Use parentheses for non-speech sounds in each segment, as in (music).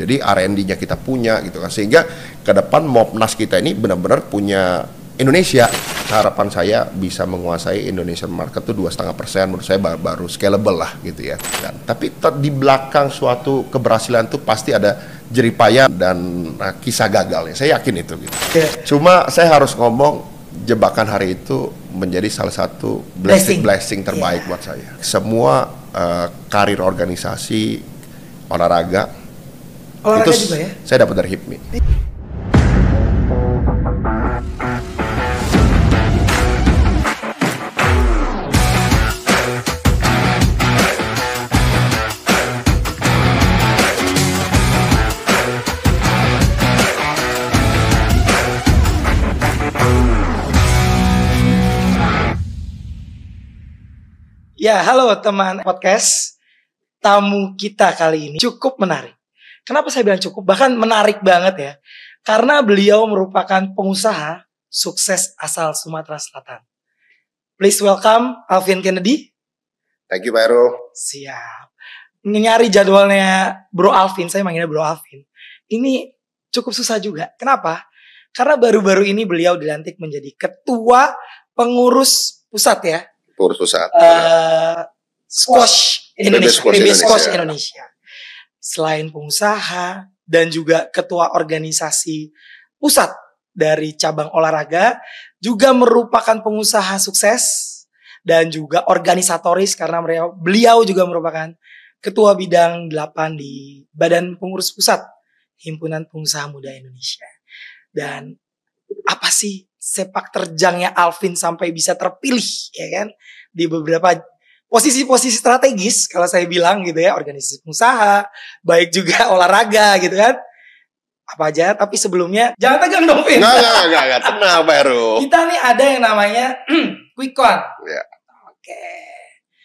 Jadi R&D-nya kita punya gitu kan sehingga ke depan Mopnas kita ini benar-benar punya Indonesia harapan saya bisa menguasai Indonesian market tuh dua setengah persen menurut saya baru, scalable lah gitu ya dan tapi di belakang suatu keberhasilan tuh pasti ada jeripaya dan nah, kisah gagalnya saya yakin itu gitu cuma saya harus ngomong jebakan hari itu menjadi salah satu blessing blessing, blessing terbaik yeah. buat saya semua uh, karir organisasi olahraga Olahraga itu juga ya? Saya dapat dari HIPMI. Ya, halo teman podcast. Tamu kita kali ini cukup menarik Kenapa saya bilang cukup? Bahkan menarik banget ya. Karena beliau merupakan pengusaha sukses asal Sumatera Selatan. Please welcome Alvin Kennedy. Thank you, Bro. Siap. Nyari jadwalnya Bro Alvin, saya manggilnya Bro Alvin. Ini cukup susah juga. Kenapa? Karena baru-baru ini beliau dilantik menjadi ketua pengurus pusat ya. Pengurus pusat. Uh, squash Indonesia. Squash Indonesia selain pengusaha dan juga ketua organisasi pusat dari cabang olahraga, juga merupakan pengusaha sukses dan juga organisatoris karena beliau juga merupakan ketua bidang 8 di Badan Pengurus Pusat Himpunan Pengusaha Muda Indonesia. Dan apa sih sepak terjangnya Alvin sampai bisa terpilih ya kan di beberapa posisi-posisi strategis kalau saya bilang gitu ya organisasi pengusaha baik juga (laughs) olahraga gitu kan apa aja tapi sebelumnya jangan tegang dong Vin nggak nggak nggak nggak tenang Pak kita nih ada yang namanya (clears throat) quick count ya. oke okay.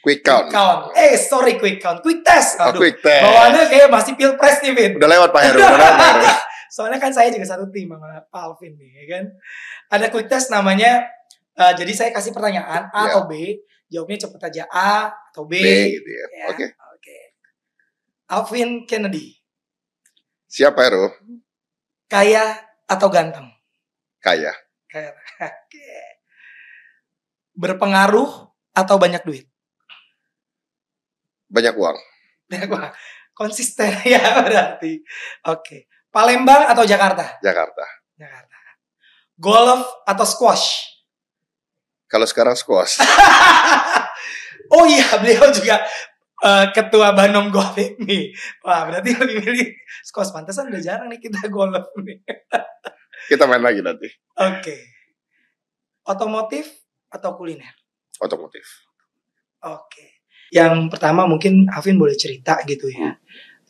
Quick count. quick count. Eh, sorry quick count. Quick test. Oh, Aduh, oh, quick test. Bawaannya kayak masih pilpres nih, Vin. Udah lewat Pak Heru. Udah lewat Pak Heru. (laughs) Soalnya kan saya juga satu tim sama Pak Alvin nih, ya kan. Ada quick test namanya, uh, jadi saya kasih pertanyaan A yeah. atau B jawabnya cepet aja A atau B, B gitu ya. Oke. Ya. Oke. Okay. Okay. Alvin Kennedy. Siapa ya Ero? Kaya atau ganteng? Kaya. Kaya. (laughs) Okay. Berpengaruh atau banyak duit? Banyak uang. Banyak uang. Konsisten (laughs) ya berarti. Oke. Okay. Palembang atau Jakarta? Jakarta. Jakarta. Golf atau squash? Kalau sekarang skos. (laughs) oh iya, beliau juga uh, ketua Banom Golf ini. Wah, berarti lebih milih skos. Pantesan udah jarang nih kita golf nih. (laughs) kita main lagi nanti. Oke. Okay. Otomotif atau kuliner? Otomotif. Oke. Okay. Yang pertama mungkin Alvin boleh cerita gitu ya. Hmm.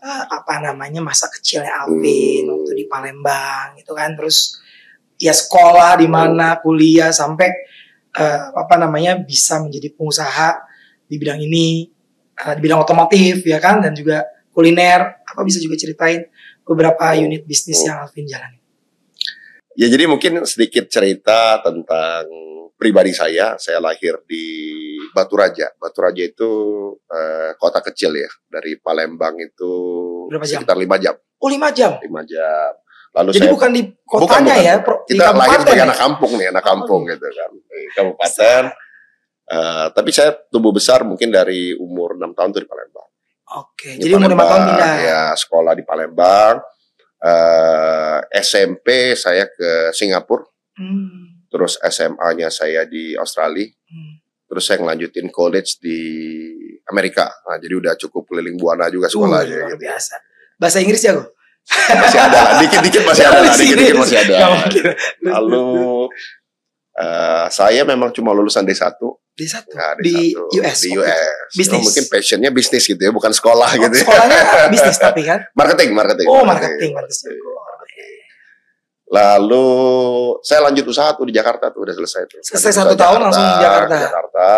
apa namanya masa kecilnya Alvin hmm. waktu di Palembang gitu kan. Terus ya sekolah di mana, kuliah sampai uh, apa namanya bisa menjadi pengusaha di bidang ini uh, di bidang otomotif ya kan dan juga kuliner apa bisa juga ceritain beberapa unit bisnis yang Alvin jalani ya jadi mungkin sedikit cerita tentang pribadi saya saya lahir di Batu Raja Batu Raja itu uh, kota kecil ya dari Palembang itu Berapa jam? sekitar lima jam oh lima jam lima jam Lalu Jadi saya, bukan di kotanya bukan, bukan. ya, pro, kita di lahir sebagai ya? anak kampung nih, anak oh, kampung oh. gitu kan, di kabupaten. Uh, tapi saya tumbuh besar mungkin dari umur enam tahun tuh di Palembang. Oke, di jadi umur 5 tahun pindah. Ya, sekolah di Palembang. Uh, eh, SMP saya ke Singapura. Hmm. Terus SMA-nya saya di Australia. Hmm. Terus saya ngelanjutin college di Amerika. Nah, jadi udah cukup keliling buana juga sekolahnya uh, gitu. Biasa. Bahasa Inggris ya, kok? masih ada lah, dikit-dikit masih ada lah, dikit-dikit masih ada. Lalu uh, eh, saya memang cuma lulusan D1. D1? Nah, D1. Di US? Di US. Bisnis? Oh, mungkin passionnya bisnis gitu ya, bukan sekolah oh, gitu ya. Sekolahnya (laughs) bisnis tapi kan? Marketing, marketing. Oh, marketing. marketing. Lalu saya lanjut usaha tuh di Jakarta tuh udah selesai tuh. Selesai satu tahun Jakarta, langsung di Jakarta. Di Jakarta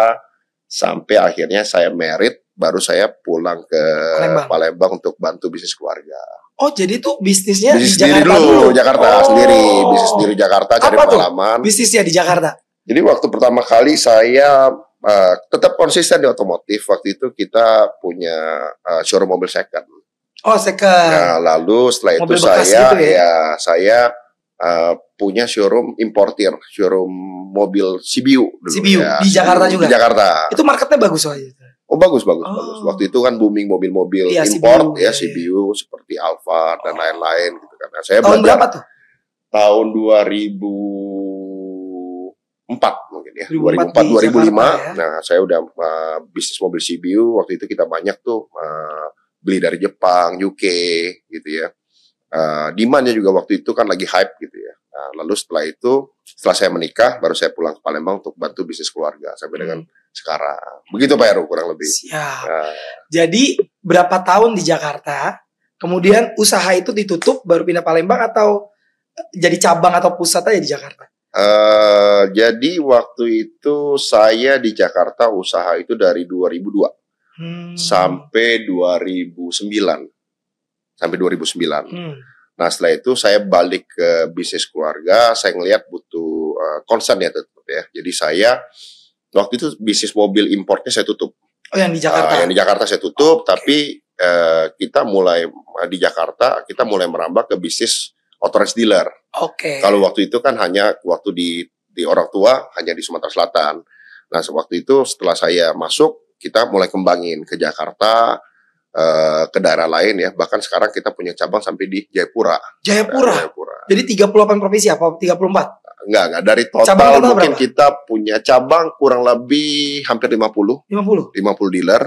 sampai akhirnya saya merit baru saya pulang ke Palembang, Palembang untuk bantu bisnis keluarga. Oh jadi tuh bisnisnya bisnis di Jakarta dulu, dulu. Jakarta oh. sendiri bisnis sendiri Jakarta Apa cari pengalaman. Bisnisnya di Jakarta. Jadi waktu pertama kali saya uh, tetap konsisten di otomotif waktu itu kita punya uh, showroom mobil second. Oh second. Nah lalu setelah mobil itu saya gitu ya? ya saya uh, punya showroom importir, showroom mobil CBU dulu CBU ya. di Jakarta juga. Di Jakarta. Itu marketnya bagus soalnya. Oh bagus bagus oh. bagus. Waktu itu kan booming mobil-mobil iya, import CBU, ya iya, CBU iya. seperti Alfa dan oh. lain-lain gitu kan. Nah, saya tahun berapa tuh? Tahun 2004 mungkin ya. 2004, 2004 2005. Jakarta, ya? Nah, saya udah uh, bisnis mobil CBU waktu itu kita banyak tuh uh, beli dari Jepang, UK gitu ya. Eh, demandnya juga waktu itu kan lagi hype gitu ya. Nah, lalu setelah itu, setelah saya menikah, baru saya pulang ke Palembang untuk bantu bisnis keluarga sampai dengan hmm. sekarang. Begitu Pak Heru kurang lebih. Siap. Ya. Jadi berapa tahun di Jakarta, kemudian usaha itu ditutup baru pindah Palembang atau eh, jadi cabang atau pusat aja di Jakarta? Uh, jadi waktu itu saya di Jakarta usaha itu dari 2002 hmm. sampai 2009 sampai 2009. Hmm. Nah setelah itu saya balik ke bisnis keluarga, saya ngelihat butuh uh, concern ya tetap ya. Jadi saya waktu itu bisnis mobil importnya saya tutup. Oh yang di Jakarta? Uh, yang di Jakarta saya tutup, oh, okay. tapi uh, kita mulai uh, di Jakarta kita mulai merambah ke bisnis authorized dealer. Oke. Okay. Kalau waktu itu kan hanya waktu di di orang tua hanya di Sumatera Selatan. Nah waktu itu setelah saya masuk kita mulai kembangin ke Jakarta, Eh, ke daerah lain ya. Bahkan sekarang kita punya cabang sampai di Jayapura. Jayapura. Jayapura. Jadi 38 provinsi apa 34? Enggak, enggak dari total cabang mungkin berapa? kita punya cabang kurang lebih hampir 50. 50. 50 dealer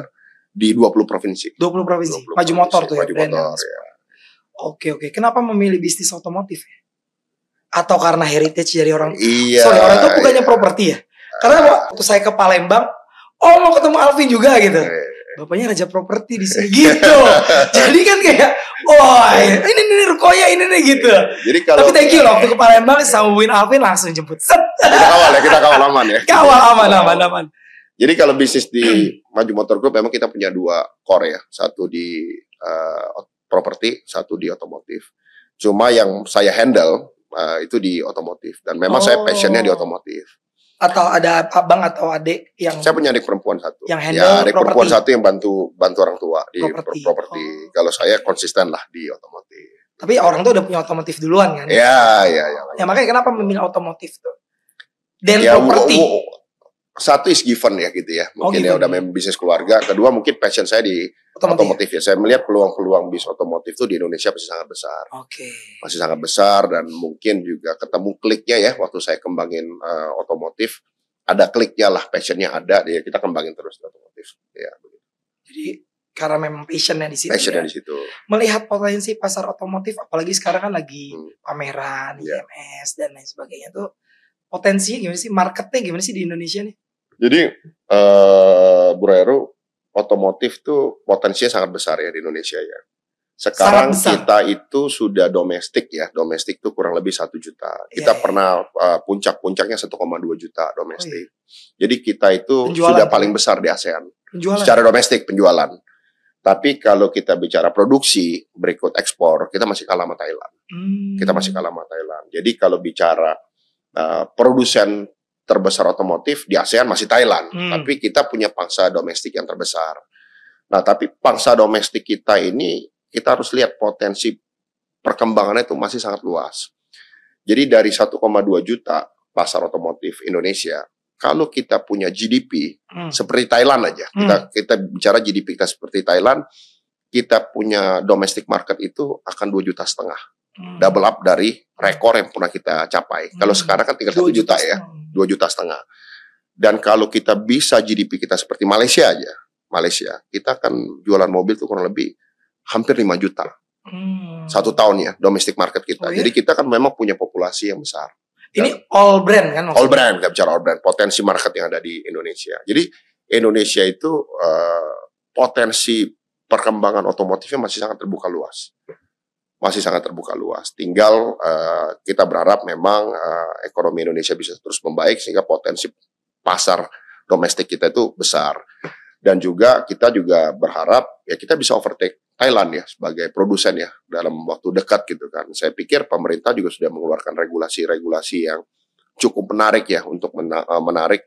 di 20 provinsi. 20 provinsi. Maju motor tuh ya. Maju ya. motor ya. Oke, oke. Kenapa memilih bisnis otomotif? Ya? Atau karena heritage dari orang? Iya. Sorry, orang itu bukannya iya. properti ya? Karena waktu saya ke Palembang, oh mau ketemu Alvin juga gitu. Iya bapaknya raja properti di sini (laughs) gitu. Jadi kan kayak, wah ini ini rukoya ini nih gitu. Jadi kalau tapi thank you loh waktu ke Palembang sama Win Alvin langsung jemput. Set. Kita kawal ya, kita kawal aman ya. (laughs) Kawal aman, aman, aman. Jadi kalau bisnis di Maju Motor Group memang kita punya dua core ya, satu di uh, properti, satu di otomotif. Cuma yang saya handle uh, itu di otomotif dan memang oh. saya passionnya di otomotif atau ada abang atau adik yang saya punya adik perempuan satu yang ya, handle ya, adik property. perempuan satu yang bantu bantu orang tua di properti oh. kalau saya konsisten lah di otomotif tapi orang tuh udah punya otomotif duluan kan ya ya ya, ya. makanya kenapa memilih otomotif tuh dan ya, properti satu is given ya gitu ya. Oh, mungkin oh, ya udah memang ya. bisnis keluarga. Kedua mungkin passion saya di otomotif, otomotif ya. Saya melihat peluang-peluang bisnis otomotif itu di Indonesia masih sangat besar. Oke. Okay. Masih sangat besar dan mungkin juga ketemu kliknya ya waktu saya kembangin uh, otomotif ada kliknya lah, passionnya ada, ya kita kembangin terus otomotif. Ya. Jadi karena memang passionnya di situ. Passionnya ya. di situ. Melihat potensi pasar otomotif, apalagi sekarang kan lagi hmm. pameran, yeah. IMS dan lain sebagainya tuh potensinya gimana sih, marketnya gimana sih di Indonesia nih? Jadi uh, Bu Rero, otomotif tuh potensinya sangat besar ya di Indonesia ya. Sekarang kita itu sudah domestik ya, domestik tuh kurang lebih satu juta. Iya, kita yeah, pernah uh, puncak-puncaknya 1,2 juta domestik. Oh, yeah. Jadi kita itu penjualan sudah paling besar di ASEAN. Penjualan. Secara domestik penjualan. Tapi kalau kita bicara produksi berikut ekspor, kita masih kalah sama Thailand. Hmm. Kita masih hmm. kalah sama Thailand. Jadi kalau bicara uh, produsen terbesar otomotif di ASEAN masih Thailand, hmm. tapi kita punya pangsa domestik yang terbesar. Nah, tapi pangsa domestik kita ini kita harus lihat potensi perkembangannya itu masih sangat luas. Jadi dari 1,2 juta pasar otomotif Indonesia, kalau kita punya GDP hmm. seperti Thailand aja, hmm. kita kita bicara GDP kita seperti Thailand, kita punya domestic market itu akan 2 juta setengah. Hmm. double up dari rekor yang pernah kita capai. Kalau hmm. sekarang kan tinggal dua juta, ya, dua juta setengah. Dan kalau kita bisa GDP kita seperti Malaysia aja, Malaysia, kita akan jualan mobil tuh kurang lebih hampir 5 juta. Hmm. Satu tahun ya domestic market kita. Oh, iya? Jadi kita kan memang punya populasi yang besar. Dan Ini all brand kan? Maksudnya? All brand, gak bicara all brand. Potensi market yang ada di Indonesia. Jadi Indonesia itu uh, potensi perkembangan otomotifnya masih sangat terbuka luas masih sangat terbuka luas. Tinggal uh, kita berharap memang uh, ekonomi Indonesia bisa terus membaik sehingga potensi pasar domestik kita itu besar. Dan juga kita juga berharap ya kita bisa overtake Thailand ya sebagai produsen ya dalam waktu dekat gitu kan. Saya pikir pemerintah juga sudah mengeluarkan regulasi-regulasi yang cukup menarik ya untuk eh, menarik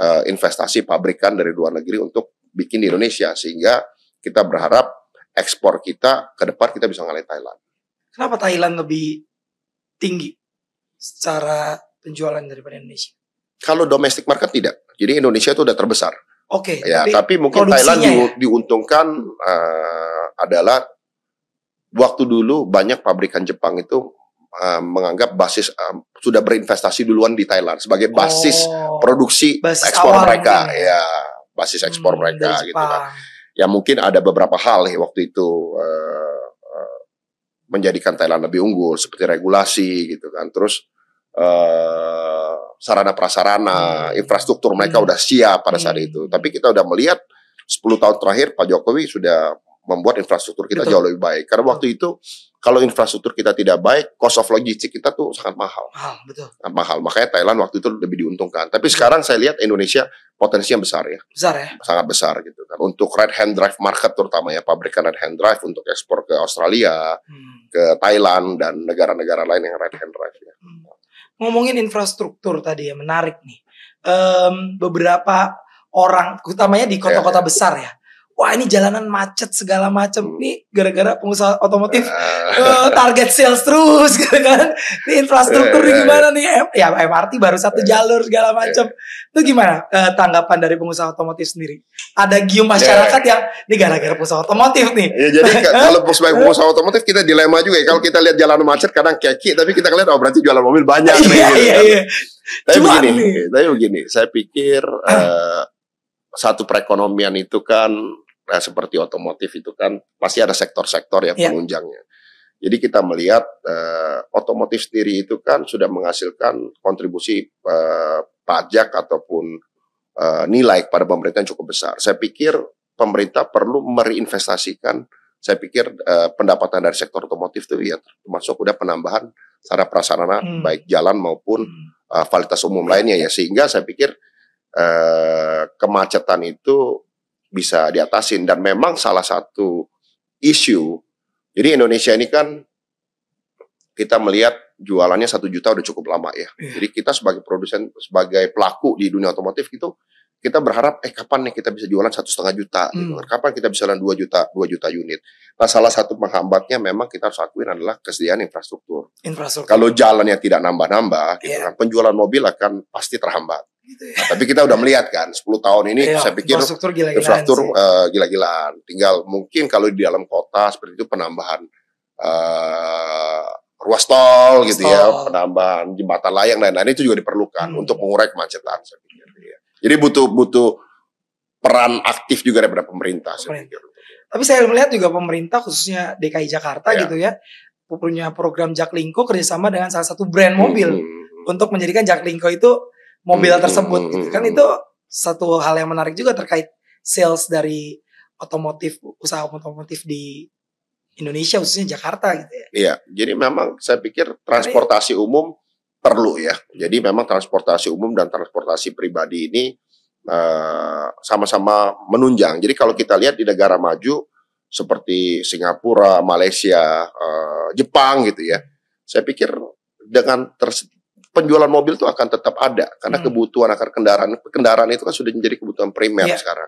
uh, investasi pabrikan dari luar negeri untuk bikin di Indonesia sehingga kita berharap ekspor kita ke depan kita bisa ngalahin Thailand. Kenapa Thailand lebih tinggi secara penjualan daripada Indonesia? Kalau domestik market tidak. Jadi Indonesia itu udah terbesar. Oke. Okay, ya, tapi, tapi mungkin Thailand ya? diuntungkan uh, adalah waktu dulu banyak pabrikan Jepang itu uh, menganggap basis uh, sudah berinvestasi duluan di Thailand sebagai basis oh, produksi basis ekspor mereka. kan? Ya? ya, basis ekspor hmm, mereka gitu lah. Kan. Ya mungkin ada beberapa hal ya, waktu itu uh, menjadikan Thailand lebih unggul seperti regulasi gitu kan terus uh, sarana prasarana hmm. infrastruktur mereka hmm. udah siap pada saat hmm. itu tapi kita udah melihat 10 tahun terakhir Pak Jokowi sudah membuat infrastruktur kita Betul. jauh lebih baik. Karena waktu itu kalau infrastruktur kita tidak baik, cost of logistik kita tuh sangat mahal. Mahal, betul. Sangat mahal. Makanya Thailand waktu itu lebih diuntungkan. Tapi sekarang saya lihat Indonesia potensinya besar ya. Besar ya. Sangat besar gitu kan. Untuk right hand drive market terutama ya pabrikan right hand drive untuk ekspor ke Australia, hmm. ke Thailand dan negara-negara lain yang right hand drive ya. Hmm. Ngomongin infrastruktur tadi ya menarik nih. Um, beberapa orang, utamanya di kota-kota ya. besar ya. ya wah ini jalanan macet segala macam hmm. nih gara-gara pengusaha otomotif uh, target sales terus (laughs) gitu kan ini infrastruktur uh, gimana nih ya MRT baru satu jalur segala macam itu gimana uh, tanggapan dari pengusaha otomotif sendiri ada gium masyarakat yeah. yang ini gara-gara pengusaha otomotif nih ya jadi (laughs) kalau sebagai pengusaha otomotif kita dilema juga ya kalau kita lihat jalanan macet kadang keki tapi kita lihat oh berarti jualan mobil banyak iya, nih iya, gitu, iya, kan? iya. tapi Cuma begini nih. tapi begini saya pikir uh, satu perekonomian itu kan nah, seperti otomotif itu kan pasti ada sektor-sektor yang yeah. penunjangnya. Jadi kita melihat uh, otomotif sendiri itu kan sudah menghasilkan kontribusi uh, pajak ataupun uh, nilai kepada pemerintah yang cukup besar. Saya pikir pemerintah perlu mereinvestasikan. Saya pikir uh, pendapatan dari sektor otomotif itu ya termasuk udah penambahan secara prasarana hmm. baik jalan maupun hmm. uh, fasilitas umum lainnya ya sehingga saya pikir uh, kemacetan itu bisa diatasin dan memang salah satu isu jadi Indonesia ini kan kita melihat jualannya satu juta udah cukup lama ya. Yeah. Jadi kita sebagai produsen, sebagai pelaku di dunia otomotif itu kita berharap eh kapan nih kita bisa jualan satu setengah juta, gitu hmm. gitu. kapan kita bisa jualan dua juta, dua juta unit. Nah salah satu penghambatnya memang kita harus akui adalah kesediaan infrastruktur. Infrastruktur. Kalau jalannya tidak nambah-nambah, yeah. gitu iya. kan, penjualan mobil akan pasti terhambat. Gitu ya. nah, tapi kita udah melihat kan 10 tahun ini ya, saya pikir infrastruktur gila-gilaan uh, eh, gila Tinggal mungkin kalau di dalam kota seperti itu penambahan uh, ruas tol gitu ya, tol. ya, penambahan jembatan layang dan lain-lain itu juga diperlukan hmm. untuk mengurai kemacetan saya pikir. Ya. Jadi butuh butuh peran aktif juga daripada pemerintah, pemerintah. saya pikir. Tapi saya melihat juga pemerintah khususnya DKI Jakarta ya. gitu ya punya program Jaklingko kerjasama dengan salah satu brand mobil hmm. untuk menjadikan Jaklingko itu mobil hmm, hmm, tersebut hmm. gitu. Hmm, kan itu satu hal yang menarik juga terkait sales dari otomotif usaha otomotif di Indonesia khususnya Jakarta gitu ya. Iya, jadi memang saya pikir transportasi umum perlu ya. Jadi memang transportasi umum dan transportasi pribadi ini sama eh, sama-sama menunjang. Jadi kalau kita lihat di negara maju seperti Singapura, Malaysia, uh, Jepang gitu ya. Saya pikir dengan penjualan mobil itu akan tetap ada karena hmm. kebutuhan akan kendaraan kendaraan itu kan sudah menjadi kebutuhan primer yeah. sekarang.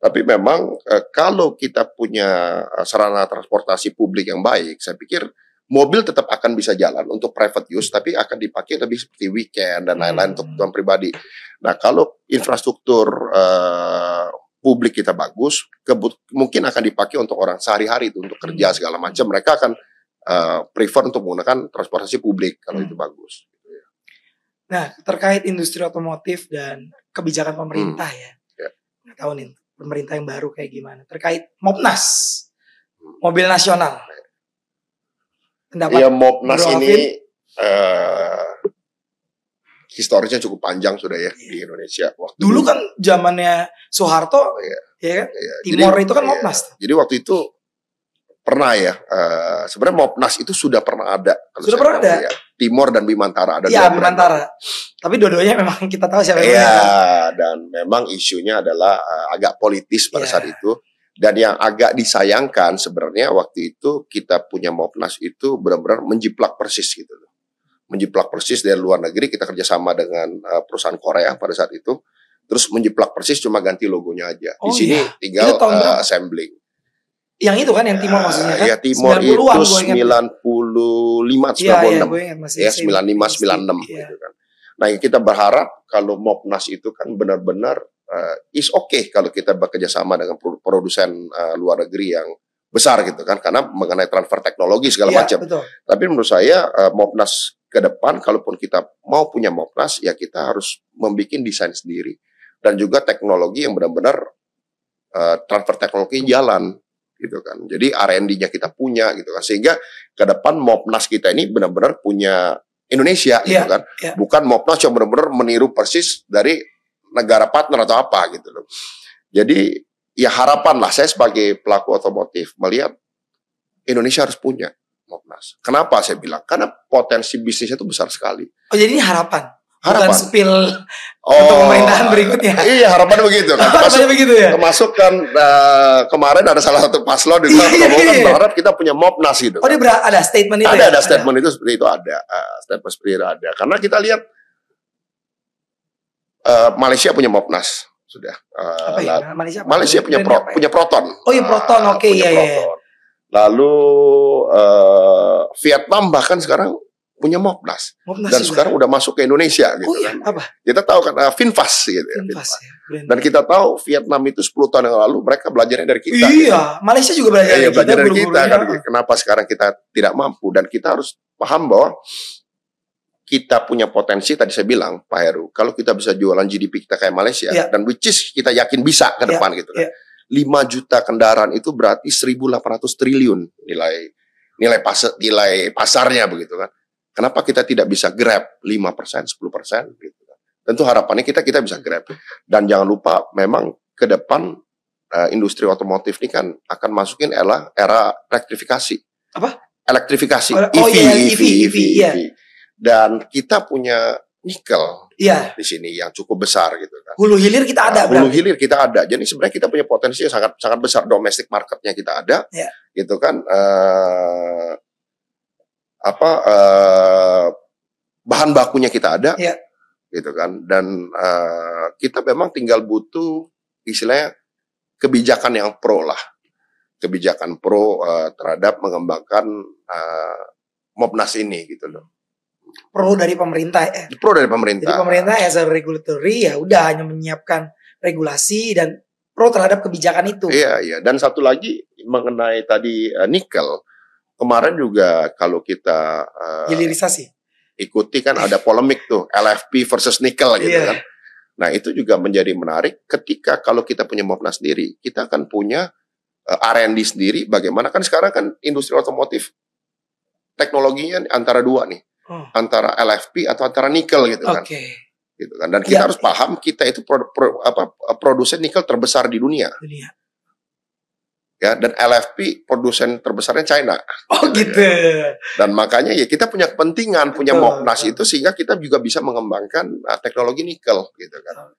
Tapi memang eh, kalau kita punya eh, sarana transportasi publik yang baik, saya pikir mobil tetap akan bisa jalan untuk private use, tapi akan dipakai lebih seperti weekend dan lain-lain hmm. untuk kebutuhan pribadi. Nah, kalau infrastruktur eh, publik kita bagus, mungkin akan dipakai untuk orang sehari-hari itu untuk kerja hmm. segala macam, mereka akan uh, prefer untuk menggunakan transportasi publik kalau hmm. itu bagus. Nah, terkait industri otomotif dan kebijakan hmm. pemerintah hmm. ya. Yeah. tahu nih pemerintah yang baru kayak gimana. Terkait Mopnas, mobil nasional. Iya Mopnas Bro ini uh, historisnya cukup panjang sudah ya yeah. di iya. Indonesia. Waktu dulu, kan zamannya Soeharto, yeah. ya iya kan? Yeah. Timor jadi, itu kan iya. Mopnas. Jadi waktu itu pernah ya. Uh, Sebenarnya Mopnas itu sudah pernah ada. Sudah pernah ada. Ya. Timor dan Bimantara ada. Iya Bimantara. Brand. Tapi dua-duanya memang (laughs) kita tahu siapa. Iya dan memang isunya adalah uh, agak politis pada ya. saat itu. Dan yang agak disayangkan sebenarnya waktu itu kita punya Mopnas itu benar-benar menjiplak persis gitu loh. Menjiplak persis dari luar negeri kita kerjasama dengan eh, perusahaan Korea pada saat itu. Terus menjiplak persis cuma ganti logonya aja. Oh, Di sini iya. tinggal uh, assembling yang itu kan yang timor maksudnya kan? Ya timor itu 95 96. lima, iya, iya Ya 95 96 iya. gitu kan. Nah, kita berharap kalau Mopnas itu kan benar-benar uh, is okay kalau kita bekerja sama dengan produsen uh, luar negeri yang besar gitu kan karena mengenai transfer teknologi segala ya, macam. Betul. Tapi menurut saya uh, Mopnas ke depan kalaupun kita mau punya Mopnas ya kita harus membuat desain sendiri dan juga teknologi yang benar-benar uh, transfer teknologi jalan gitu kan. Jadi R&D-nya kita punya gitu kan. Sehingga ke depan Mopnas kita ini benar-benar punya Indonesia yeah, gitu iya, kan. Yeah. Bukan Mopnas yang benar-benar meniru persis dari negara partner atau apa gitu loh. Jadi ya harapan lah saya sebagai pelaku otomotif melihat Indonesia harus punya Mopnas. Kenapa saya bilang? Karena potensi bisnisnya itu besar sekali. Oh jadi ini harapan? harapan. bukan spill oh, untuk pemerintahan berikutnya. Iya harapan begitu. Kan? (laughs) Termasuk, begitu ya. Termasuk kan uh, eh, kemarin ada salah satu paslon di luar iya, iya, iya, berharap kita punya mopnas gitu. Oh kan? dia ada statement itu. Ada ya? ada statement ada. itu seperti itu ada uh, statement seperti itu ada karena kita lihat uh, Malaysia punya mopnas sudah. Uh, apa ya? Malaysia, apa? Malaysia punya pro, apa ya? punya proton. Oh iya proton ah, oke okay, iya, iya. iya. Lalu uh, Vietnam bahkan sekarang punya Mopnas, Mopnas dan juga. sekarang udah masuk ke Indonesia gitu oh, iya. Kan. Apa? Kita tahu kan uh, ah, Finfas gitu ya. Finfas, Ya, dan kita tahu Vietnam itu 10 tahun yang lalu mereka belajarnya dari kita. Iya, gitu. Malaysia juga belajar ya, kita. belajar dari kita kan. Ya. Kenapa sekarang kita tidak mampu dan kita harus paham bahwa kita punya potensi tadi saya bilang Pak Heru, kalau kita bisa jualan GDP kita kayak Malaysia ya. dan which is kita yakin bisa ke iya, depan ya. gitu kan. 5 iya. juta kendaraan itu berarti 1.800 triliun nilai nilai pasar nilai pasarnya begitu kan. Kenapa kita tidak bisa grab 5%, 10% gitu. Kan? Tentu harapannya kita kita bisa grab. Dan jangan lupa memang ke depan uh, industri otomotif ini kan akan masukin era era elektrifikasi. Apa? Elektrifikasi oh, EV, oh, e iya, EV, EV, EV, EV, EV. Iya. Dan kita punya nikel yeah. di sini yang cukup besar gitu kan. Hulu hilir kita ada. Nah, hulu hilir kita ada. Jadi sebenarnya kita punya potensi yang sangat sangat besar domestik marketnya kita ada, Yeah. gitu kan. Uh, apa uh, bahan bakunya kita ada, ya. gitu kan. Dan uh, kita memang tinggal butuh istilahnya kebijakan yang pro lah, kebijakan pro uh, terhadap mengembangkan uh, Mopnas ini gitu loh. Pro dari pemerintah eh. Pro dari pemerintah. Jadi pemerintah as a regulatory ya udah hanya menyiapkan regulasi dan pro terhadap kebijakan itu. Iya iya dan satu lagi mengenai tadi uh, nikel kemarin juga kalau kita uh, hilirisasi ikuti kan ada polemik tuh LFP versus nikel gitu yeah. kan. Nah itu juga menjadi menarik ketika kalau kita punya Mopna sendiri, kita akan punya uh, eh, R&D sendiri. Bagaimana kan sekarang kan industri otomotif teknologinya antara dua nih, oh. antara LFP atau antara nikel gitu okay. kan. Gitu kan. Dan ya. kita ya. harus paham kita itu produ, pro, apa, produsen nikel terbesar di dunia. dunia ya dan LFP produsen terbesarnya China. Oh gitu. Ya. Dan makanya ya kita punya kepentingan punya Moknas itu sehingga kita juga bisa mengembangkan uh, teknologi nikel gitu kan.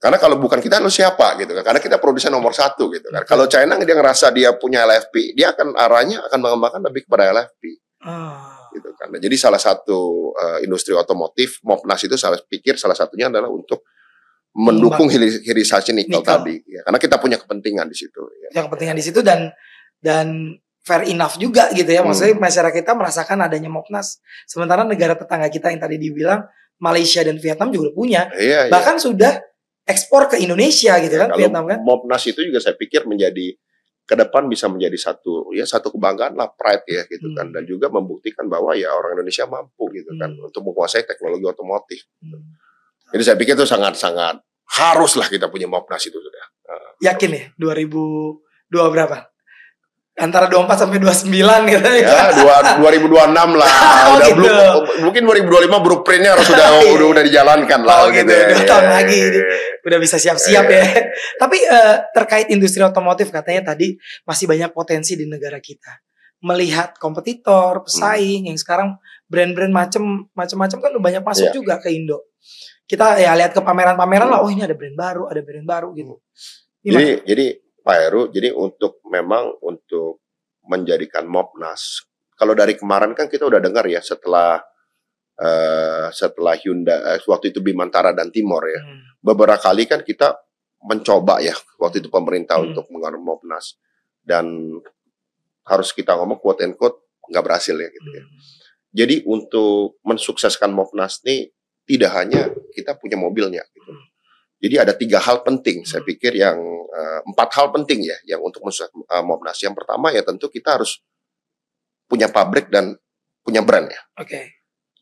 Karena kalau bukan kita lo siapa gitu kan. Karena kita produsen nomor satu gitu kan. Kalau China dia ngerasa dia punya LFP, dia akan arahnya akan mengembangkan lebih kepada LFP. Oh. Ah. Gitu kan. Nah, jadi salah satu uh, industri otomotif Moknas itu salah pikir salah satunya adalah untuk mendukung hilirisasi nikel, nikel tadi ya, karena kita punya kepentingan di situ ya. punya kepentingan di situ dan dan fair enough juga gitu ya hmm. maksudnya hmm. masyarakat kita merasakan adanya Mopnas sementara negara tetangga kita yang tadi dibilang Malaysia dan Vietnam juga punya iya, iya. bahkan iya. sudah ekspor ke Indonesia gitu kan Vietnam kan Mopnas itu juga saya pikir menjadi ke depan bisa menjadi satu ya satu kebanggaan lah pride ya gitu hmm. kan dan hmm. juga membuktikan bahwa ya orang Indonesia mampu gitu kan, hmm. kan untuk menguasai teknologi otomotif hmm. Jadi saya pikir itu sangat-sangat haruslah kita punya Mopnas itu sudah. Yakin ya 2002 berapa? antara 24 sampai 29 gitu ya. Ya, 2026 lah. (laughs) oh, udah gitu. belum mungkin 2025 blueprintnya harus sudah (laughs) iya. udah udah dijalankan lah oh, gitu. gitu. Ya. Dua tahun iya. lagi udah bisa siap-siap iya. ya. (laughs) Tapi uh, terkait industri otomotif katanya tadi masih banyak potensi di negara kita. Melihat kompetitor, pesaing hmm. yang sekarang brand-brand macam macam-macam kan banyak masuk juga ke Indo kita ya lihat ke pameran-pameran lah oh ini ada brand baru ada brand baru gitu Gimana? jadi jadi Pak Heru jadi untuk memang untuk menjadikan Mopnas kalau dari kemarin kan kita udah dengar ya setelah uh, setelah Hyundai uh, waktu itu Bimantara dan Timor ya hmm. beberapa kali kan kita mencoba ya waktu itu pemerintah hmm. untuk mengarung Mopnas dan harus kita ngomong quote and quote nggak berhasil ya gitu ya. hmm. ya. Jadi untuk mensukseskan Mopnas nih tidak hanya kita punya mobilnya gitu. Jadi ada tiga hal penting, hmm. saya pikir yang uh, empat hal penting ya, yang untuk uh, eh, Momnas. Yang pertama ya tentu kita harus punya pabrik dan punya brand ya. Oke. Okay.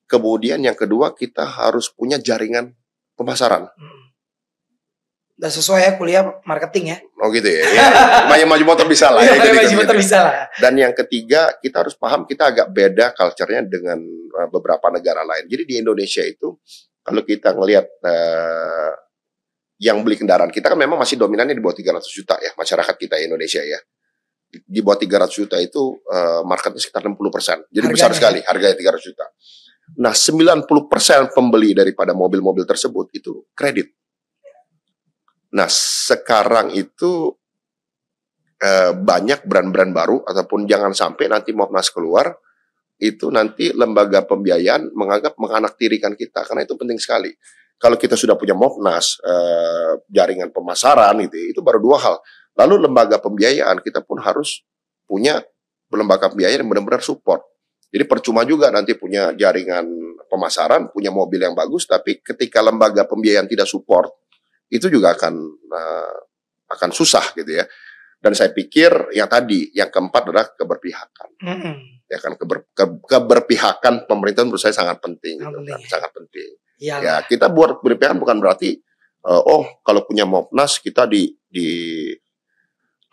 Kemudian yang kedua kita harus punya jaringan pemasaran. Hmm udah sesuai ya kuliah marketing ya. Oh gitu ya. ya. maju maju motor bisa lah. Ya, iya, gitu kan. maju maju motor bisa lah. Dan yang ketiga kita harus paham kita agak beda culture dengan eh, beberapa negara lain. Jadi di Indonesia itu kalau kita ngelihat uh, yang beli kendaraan kita kan memang masih dominannya di bawah 300 juta ya masyarakat kita Indonesia ya. Di, bawah 300 juta itu uh, marketnya sekitar 60 persen. Jadi harganya. besar sekali harganya 300 juta. Nah 90 persen pembeli daripada mobil-mobil tersebut itu kredit Nah sekarang itu eh, banyak brand-brand baru ataupun jangan sampai nanti Mopnas keluar itu nanti lembaga pembiayaan menganggap menganak menganaktirikan kita karena itu penting sekali. Kalau kita sudah punya Mopnas eh, jaringan pemasaran itu ya, itu baru dua hal. Lalu lembaga pembiayaan kita pun harus punya lembaga pembiayaan yang benar-benar support. Jadi percuma juga nanti punya jaringan pemasaran, punya mobil yang bagus, tapi ketika lembaga pembiayaan tidak support, itu juga akan uh, akan susah gitu ya. Dan saya pikir yang tadi, yang keempat adalah keberpihakan. Mm -hmm. Ya kan keber, ke, keberpihakan pemerintah menurut saya sangat penting gitu kan, sangat penting. Yalah. Ya, kita buat keberpihakan bukan berarti uh, oh kalau punya Mopnas kita di di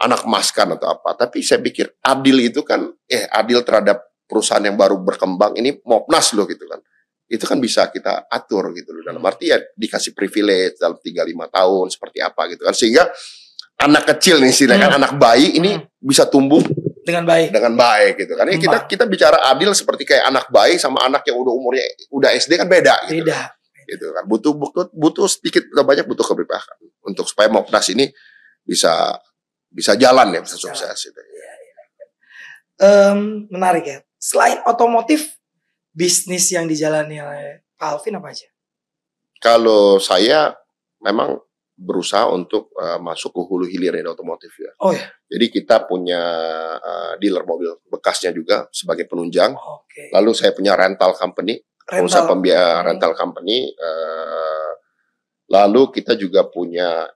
anak maskan atau apa. Tapi saya pikir adil itu kan eh adil terhadap perusahaan yang baru berkembang ini Mopnas loh gitu kan itu kan bisa kita atur gitu loh dalam hmm. arti ya dikasih privilege dalam tiga lima tahun seperti apa gitu kan sehingga anak kecil nih sih kan hmm. anak bayi ini hmm. bisa tumbuh dengan baik dengan baik gitu kan ya kita kita bicara adil seperti kayak anak bayi sama anak yang udah umurnya udah SD kan beda gitu beda kan. gitu kan butuh butuh butuh sedikit atau banyak butuh keberpihakan untuk supaya Mopnas ini bisa bisa jalan ya bisa sukses gitu. Ya, ya. Um, menarik ya selain otomotif bisnis yang dijalani oleh Pak Alvin apa aja? Kalau saya memang berusaha untuk uh, masuk ke hulu hilir ini otomotif ya. Oh ya. Jadi kita punya uh, dealer mobil bekasnya juga sebagai penunjang. Oh, okay. Lalu saya punya rental company, rental. pembiayaan pembiaya eh, rental company. Uh, lalu kita juga punya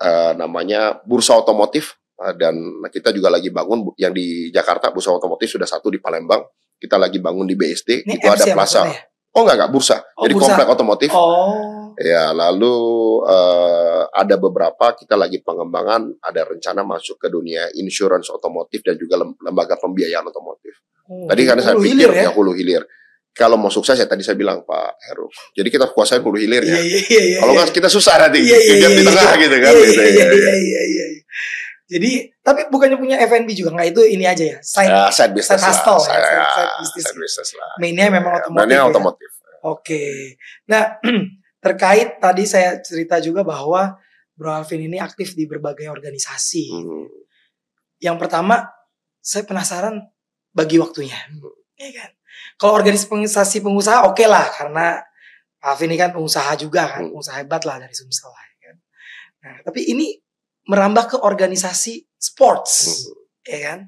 uh, namanya bursa otomotif uh, dan kita juga lagi bangun yang di Jakarta bursa otomotif sudah satu di Palembang kita lagi bangun di BSD Ini itu MC ada plaza. Oh enggak enggak bursa. Oh, Jadi bursa. komplek otomotif. Oh. Ya, lalu uh, ada beberapa kita lagi pengembangan ada rencana masuk ke dunia insurance otomotif dan juga lembaga pembiayaan otomotif. Hmm. Tadi karena saya pikir ya? ya? hulu hilir. Kalau mau sukses ya tadi saya bilang Pak Heru. Jadi kita kuasai hulu hilirnya. Iya, iya, iya, iya, Kalau iya. nggak kita susah nanti. Iya, iya, iya, di tengah iya. gitu kan. iya, iya, iya, iya. Jadi tapi bukannya punya F&B juga nggak itu ini aja ya side, uh, side business side hustle lah, ya, side, side business, business lah. Mainnya memang ya, otomotif. Mainnya ya? otomotif. Ya. Oke. Nah (clears throat) terkait tadi saya cerita juga bahwa Bro Alvin ini aktif di berbagai organisasi. Hmm. Yang pertama saya penasaran bagi waktunya, hmm. Iya hmm. kan? Kalau organisasi pengusaha oke okay lah karena Alvin ini kan pengusaha juga kan, hmm. pengusaha hebat lah dari Sumsel lah. Kan? Nah tapi ini merambah ke organisasi sports, hmm. ya kan?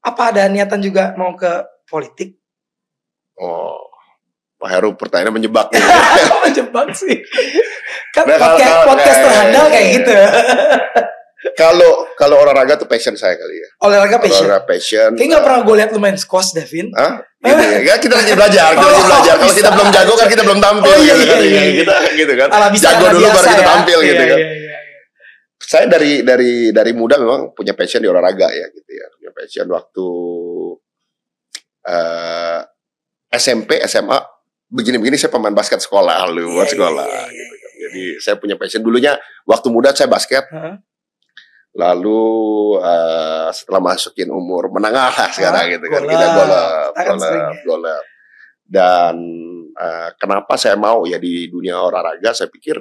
Apa ada niatan juga mau ke politik? Oh, Pak Heru pertanyaannya menjebak. (laughs) Nih. menjebak sih. Kan nah, podcast, kalau, podcast eh, terhandal kayak gitu. kalau kalau olahraga tuh passion saya kali ya. Olahraga passion. Olahraga passion. Kayak nggak pernah gue lihat lu main squash, Devin. Hah? Gitu ya. Kita lagi belajar, kita lagi (laughs) oh, belajar. Kalau kita belum jago kan kita belum tampil. Oh iya, gitu kan. iya, iya, iya. Kita gitu kan. Alah, bisa, jago dulu baru kita ya. tampil ya. gitu iya, kan. Iya, iya, iya saya dari dari dari muda memang punya passion di olahraga ya gitu ya punya passion waktu uh, eh, SMP SMA begini-begini saya pemain basket sekolah lalu iya, buat yeah, sekolah yeah, yeah, gitu. Iya, kan. jadi iya. saya punya passion dulunya waktu muda saya basket huh? lalu uh, setelah masukin umur menengah lah sekarang huh? gitu kan kita golap golap golap dan uh, kenapa saya mau ya di dunia olahraga saya pikir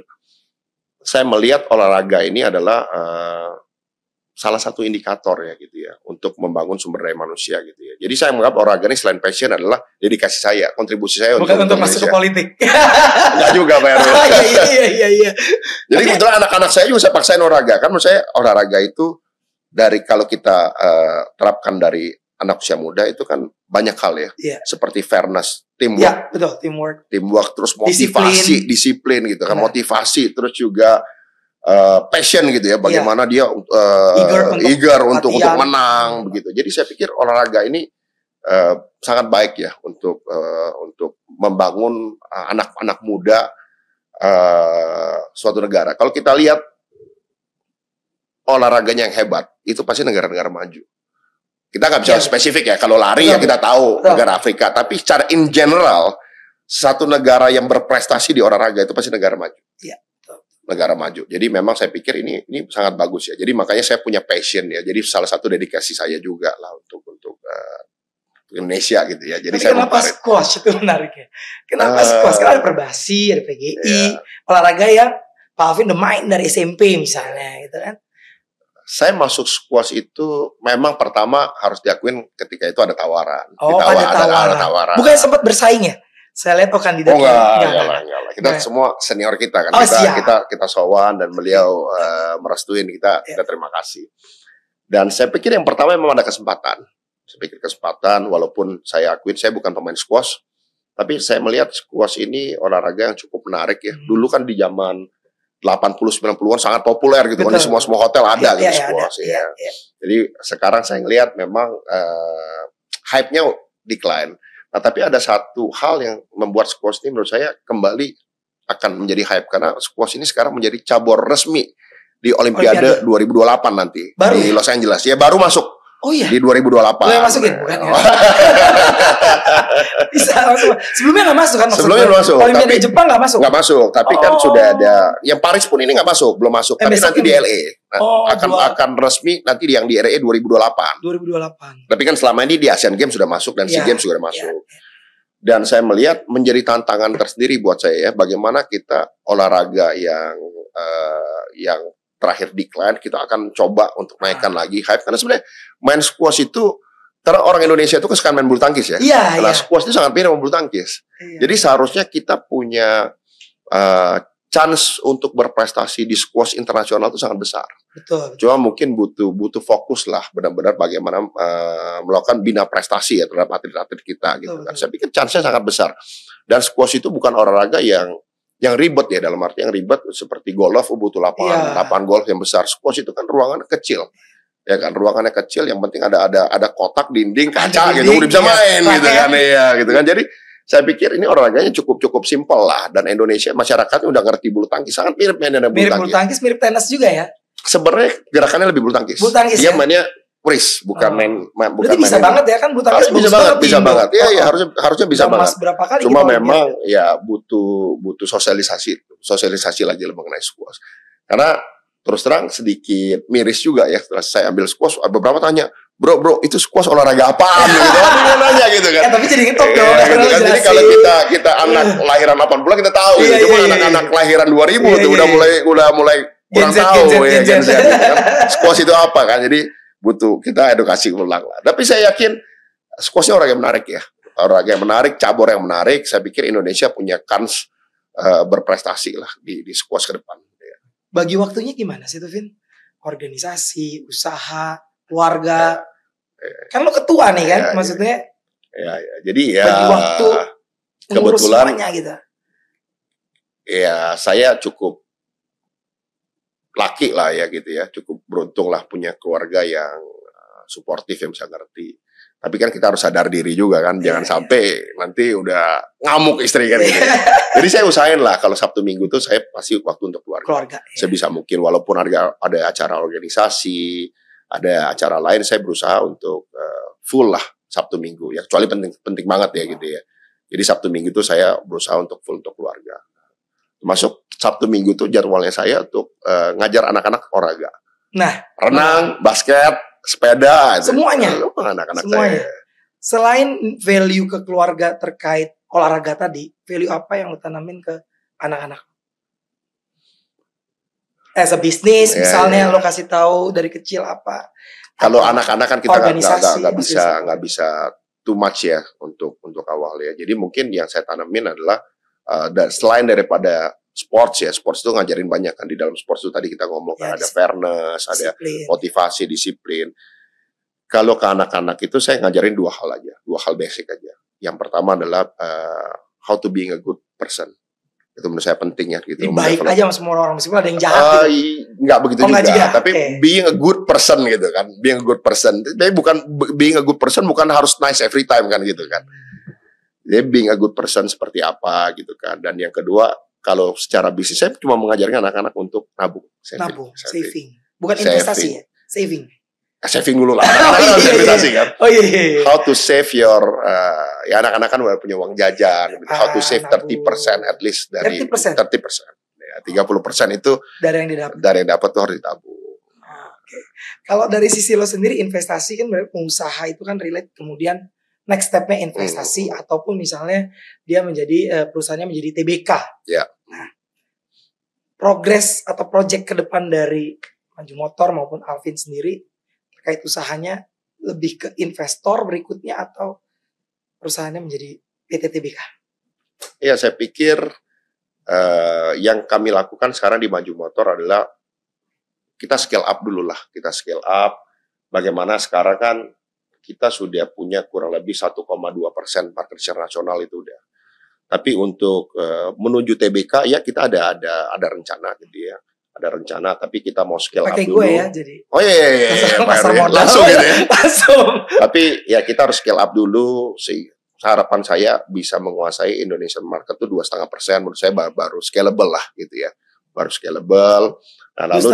saya melihat olahraga ini adalah uh, salah satu indikator ya gitu ya untuk membangun sumber daya manusia gitu ya. Jadi saya menganggap olahraga ini selain passion adalah dedikasi saya, kontribusi saya Bukan untuk, masuk ke politik. Enggak (laughs) juga Pak Erwin. (laughs) Iya, iya iya iya iya. Jadi okay. kebetulan anak-anak saya juga saya paksain olahraga. Kan menurut saya olahraga itu dari kalau kita uh, terapkan dari anak usia muda itu kan banyak hal ya. Yeah. Seperti fairness, teamwork. yeah, betul, teamwork. Teamwork terus motivasi, disiplin, disiplin gitu kan, yeah. motivasi terus juga uh, passion gitu ya, iya. bagaimana dia uh, eager untuk eager untuk, untuk menang begitu. Jadi saya pikir olahraga ini uh, sangat baik ya untuk uh, untuk membangun anak-anak muda uh, suatu negara. Kalau kita lihat olahraganya yang hebat, itu pasti negara-negara maju. Kita nggak bisa ya. spesifik ya. Kalau lari ya Betul. ya kita tahu Betul. negara Afrika. Tapi secara in general, satu negara yang berprestasi di olahraga itu pasti negara maju. Ya. Negara maju. Jadi memang saya pikir ini ini sangat bagus ya. Jadi makanya saya punya passion ya. Jadi salah satu dedikasi saya juga lah untuk untuk uh, Indonesia gitu ya. Jadi Tapi saya kenapa memparit. squash itu menarik ya? Kenapa uh, squash? Karena ada perbasi, ada iya. PGI, yeah. olahraga yang Pak Alvin the main dari SMP misalnya gitu kan saya masuk squash itu memang pertama harus diakuin ketika itu ada tawaran. Oh, Ditawar, ada tawaran. Ada, ada tawaran. Bukan sempat bersaing ya? Saya lihat oh kandidat. Oh, enggak, enggak, enggak, enggak, enggak. Kita enggak. semua senior kita kan. Oh, kita, siap. kita kita sowan dan beliau uh, merestuin kita. Yeah. Kita terima kasih. Dan saya pikir yang pertama memang ada kesempatan. Saya pikir kesempatan walaupun saya akuin saya bukan pemain squash, tapi saya melihat squash ini olahraga yang cukup menarik ya. Hmm. Dulu kan di zaman 80-90-an sangat populer gitu Betul. kan di semua-semua hotel ada iya, gitu iya, iya, ya, semua Jadi sekarang saya ngelihat memang uh, hype-nya decline. Nah, tapi ada satu hal yang membuat squash ini menurut saya kembali akan menjadi hype karena squash ini sekarang menjadi cabur resmi di Olimpiade, Olimpiade. 2028 nanti baru. di ya? Los Angeles. Ya baru masuk Oh iya. Di 2028. Lo yang masukin bukan ya? Bisa langsung. Sebelumnya nggak masuk kan Sebelumnya belum masuk. Olimpiade tapi, Jepang nggak masuk. Nggak masuk, tapi kan oh. kan sudah ada yang Paris pun ini nggak masuk, belum masuk. Eh, tapi nanti di LA. Nah, oh, akan dua. akan resmi nanti yang di RE 2028. 2028. Tapi kan selama ini di Asian Games sudah masuk dan ya, SEA iya. Games sudah masuk. Ya. Dan saya melihat menjadi tantangan tersendiri buat saya ya, bagaimana kita olahraga yang uh, yang terakhir decline kita akan coba untuk ah. naikkan lagi hype karena sebenarnya main squash itu karena orang Indonesia itu kesukaan main bulu tangkis ya. Iya, Karena iya. squash itu sangat mirip bulu tangkis. Iya. Jadi seharusnya kita punya uh, chance untuk berprestasi di squash internasional itu sangat besar. Betul. betul. Cuma mungkin butuh butuh fokus lah benar-benar bagaimana uh, melakukan bina prestasi ya terhadap atlet-atlet kita gitu betul, gitu kan. Betul. Saya pikir chance-nya sangat besar. Dan squash itu bukan olahraga yang yang ribet ya dalam arti yang ribet seperti golf butuh lapangan yeah. lapangan golf yang besar squash itu kan ruangan kecil ya kan ruangannya kecil yang penting ada ada ada kotak dinding kaca ada gitu udah bisa iya. main ya. gitu (laughs) kan ya gitu kan jadi saya pikir ini olahraganya cukup cukup simpel lah dan Indonesia masyarakatnya udah ngerti bulu tangkis sangat mirip mainnya bulu mirip tangkis. bulu ya. tangkis mirip tenis juga ya sebenarnya gerakannya lebih bulu tangkis. Bulu tangkis dia ya? mainnya Wris, bukan oh. main bukan Berarti bisa main banget ya kan buta Harus ah, bisa banget, bisa banget. Iya, iya harusnya harusnya bisa Mas, banget. berapa kali Cuma memang ya. ya butuh butuh sosialisasi, sosialisasi lagi mengenai squash. Karena terus terang sedikit miris juga ya setelah saya ambil squash beberapa tanya bro bro itu squash olahraga apa? gitu gitu kan, gitu kan. (laughs) Eh, tapi jadi ngetop dong iya, gitu kan. jadi kalau kita kita anak iya. lahiran 80 kita tahu iya, gitu. cuma anak-anak lahiran 2000 tuh udah mulai udah mulai kurang tahu ya gitu kan. squash itu apa kan jadi butuh kita edukasi ulang lah. Tapi saya yakin squashnya orang yang menarik ya, orang yang menarik, cabur yang menarik. Saya pikir Indonesia punya kans uh, berprestasi lah di, di squash ke depan. Ya. Bagi waktunya gimana sih tuh, Vin? Organisasi, usaha, keluarga. Ya, ya. Kan lo ketua nih kan, ya, maksudnya. Ya, ya. Jadi ya. Bagi waktu kebetulan. Gitu. Iya, gitu. Ya, saya cukup laki lah ya gitu ya cukup beruntung lah punya keluarga yang eh, suportif yang bisa ngerti tapi kan kita harus sadar diri juga kan iya, jangan yeah, sampai nanti udah ngamuk istri kan gitu yeah. (laughs) jadi saya usahain lah kalau sabtu minggu tuh saya pasti waktu untuk keluarga, keluarga iya. sebisa mungkin walaupun ada ada acara organisasi ada acara lain saya berusaha untuk uh, full lah sabtu minggu ya kecuali penting penting banget ya gitu ya jadi sabtu minggu tuh saya berusaha untuk full untuk keluarga termasuk Sabtu Minggu tuh jadwalnya saya untuk uh, ngajar anak-anak olahraga. Nah, renang, nah. basket, sepeda, semuanya. Iya, anak-anak semuanya. Selain value ke keluarga terkait olahraga tadi, value apa yang lo tanamin ke anak-anak? As a business, yeah, misalnya yeah. lo kasih tahu dari kecil apa? Kalau anak-anak kan kita nggak bisa nggak bisa too much ya untuk untuk awal ya. Jadi mungkin yang saya tanamin adalah uh, selain daripada sports ya sports itu ngajarin banyak kan di dalam sports itu tadi kita ngomong ya, kan ada fairness disiplin. ada motivasi disiplin kalau ke anak-anak itu saya ngajarin dua hal aja dua hal basic aja yang pertama adalah uh, how to being a good person itu menurut saya penting ya gitu. Ya, baik aja sama semua orang meskipun ada yang jahat. Uh, gitu. begitu oh, juga, juga, tapi okay. being a good person gitu kan. Being a good person. Tapi bukan being a good person bukan harus nice every time kan gitu kan. Jadi being a good person seperti apa gitu kan. Dan yang kedua kalau secara bisnis saya cuma mengajarkan anak-anak untuk nabung, saving. Nabung, saving. saving. Bukan saving. investasi ya, saving. Ya, saving dulu lah, (laughs) oh, iya, iya, iya, investasi kan. Oh iya, iya. iya. How to save your, uh, ya anak-anak kan udah punya uang jajan. Ah, How to save nabung. 30% at least dari 30%. 30%. Ya, puluh persen itu dari yang didapat. Dari yang dapat tuh harus ditabung. Ah, okay. Kalau dari sisi lo sendiri investasi kan pengusaha itu kan relate kemudian next stepnya investasi hmm. ataupun misalnya dia menjadi eh, perusahaannya menjadi TBK. Ya progres atau project ke depan dari Maju Motor maupun Alvin sendiri terkait usahanya lebih ke investor berikutnya atau perusahaannya menjadi PT TBK? Ya, saya pikir eh, yang kami lakukan sekarang di Maju Motor adalah kita scale up dulu lah, kita scale up. Bagaimana sekarang kan kita sudah punya kurang lebih 1,2 persen market share nasional itu udah tapi untuk uh, menuju TBK ya kita ada ada ada rencana gitu ya. Ada rencana tapi kita mau scale Pake up dulu. ya jadi. Oh iya iya iya. Pasar, ya, pasar modal. Langsung gitu ya. (laughs) Langsung. tapi ya kita harus scale up dulu sih harapan saya bisa menguasai Indonesian market tuh dua setengah persen menurut saya baru, baru scalable lah gitu ya baru scalable. Nah, lalu dua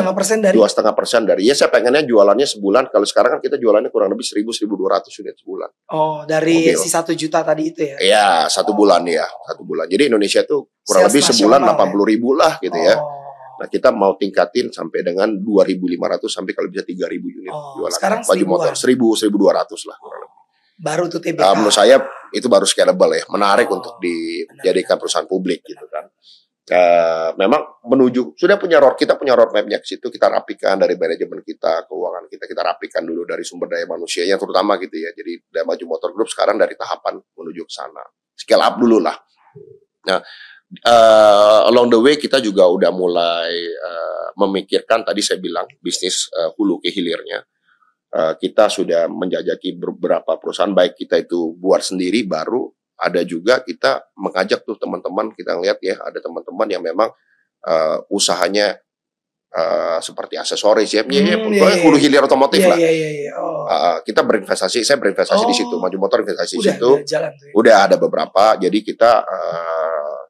setengah persen dari ya saya pengennya jualannya sebulan kalau sekarang kan kita jualannya kurang lebih seribu seribu dua ratus unit sebulan. Oh dari Mobil. si satu juta tadi itu ya? Iya satu oh. bulan ya satu bulan. Jadi Indonesia tuh kurang Sias lebih sebulan ya? delapan puluh ribu lah gitu ya. oh. ya. Nah kita mau tingkatin sampai dengan dua ribu lima ratus sampai kalau bisa tiga ribu unit oh, jualan sekarang baju motor seribu seribu dua ratus lah kurang lebih. Baru tuh tiba. Nah, menurut saya itu baru scalable ya menarik oh, untuk dijadikan perusahaan publik gitu kan uh, memang menuju sudah punya road kita punya roadmapnya ke situ kita rapikan dari manajemen kita keuangan kita kita rapikan dulu dari sumber daya manusianya terutama gitu ya jadi dari maju motor group sekarang dari tahapan menuju ke sana scale up dulu lah nah uh, along the way kita juga udah mulai uh, memikirkan tadi saya bilang bisnis uh, hulu ke hilirnya kita sudah menjajaki beberapa perusahaan baik kita itu buat sendiri baru ada juga kita mengajak tuh teman-teman kita lihat ya ada teman-teman yang memang uh, usahanya uh, seperti aksesoris ya, hmm, ya, ya, ya hulu hilir otomotif ya, lah. Ya, ya, ya. Oh. Uh, kita berinvestasi, saya berinvestasi oh. di situ, oh. maju motor investasi di situ. Udah, jalan ya. udah ada beberapa, jadi kita uh,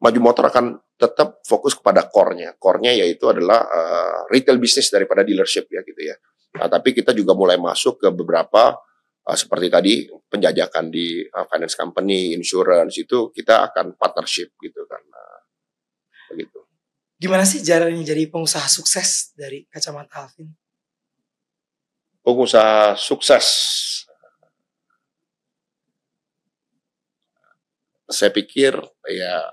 maju motor akan tetap fokus kepada core-nya. Core-nya yaitu adalah uh, retail bisnis daripada dealership ya gitu ya. Nah, tapi kita juga mulai masuk ke beberapa uh, seperti tadi penjajakan di uh, finance company, insurance itu kita akan partnership gitu karena begitu. Gimana sih jalannya jadi pengusaha sukses dari kacamata Alvin? Pengusaha sukses. Saya pikir ya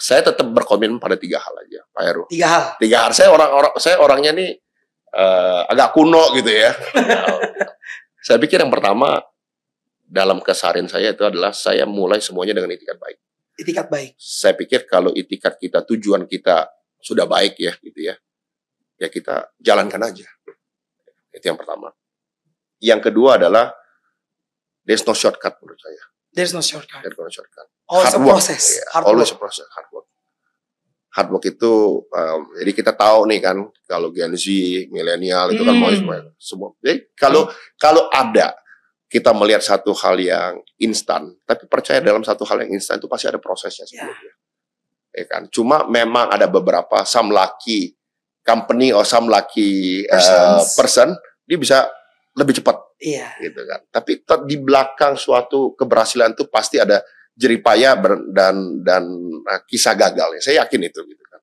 saya tetap berkomitmen pada tiga hal aja, Pak Heru. Tiga hal. Tiga hal. Saya orang orang saya orangnya nih uh, agak kuno gitu ya. (laughs) Saya pikir yang pertama dalam kesarin saya itu adalah saya mulai semuanya dengan itikat baik. Itikat baik. Saya pikir kalau itikat kita, tujuan kita sudah baik ya gitu ya, ya kita jalankan aja. Itu yang pertama. Yang kedua adalah there's no shortcut menurut saya. There's no shortcut. There's no shortcut. Always hard a process. Yeah, hard always a process. Hard work hard work itu um, jadi kita tahu nih kan kalau Gen Z, milenial itu kan hmm. mau semua. semua. Jadi kalau hmm. kalau ada kita melihat satu hal yang instan, tapi percaya dalam satu hal yang instan itu pasti ada prosesnya ya. sebelumnya. Yeah. Ya kan? Cuma memang ada beberapa some lucky company or some lucky uh, person dia bisa lebih cepat. Iya. Yeah. Gitu kan. Tapi di belakang suatu keberhasilan itu pasti ada jeripaya dan dan uh, kisah gagalnya. Saya yakin itu gitu kan.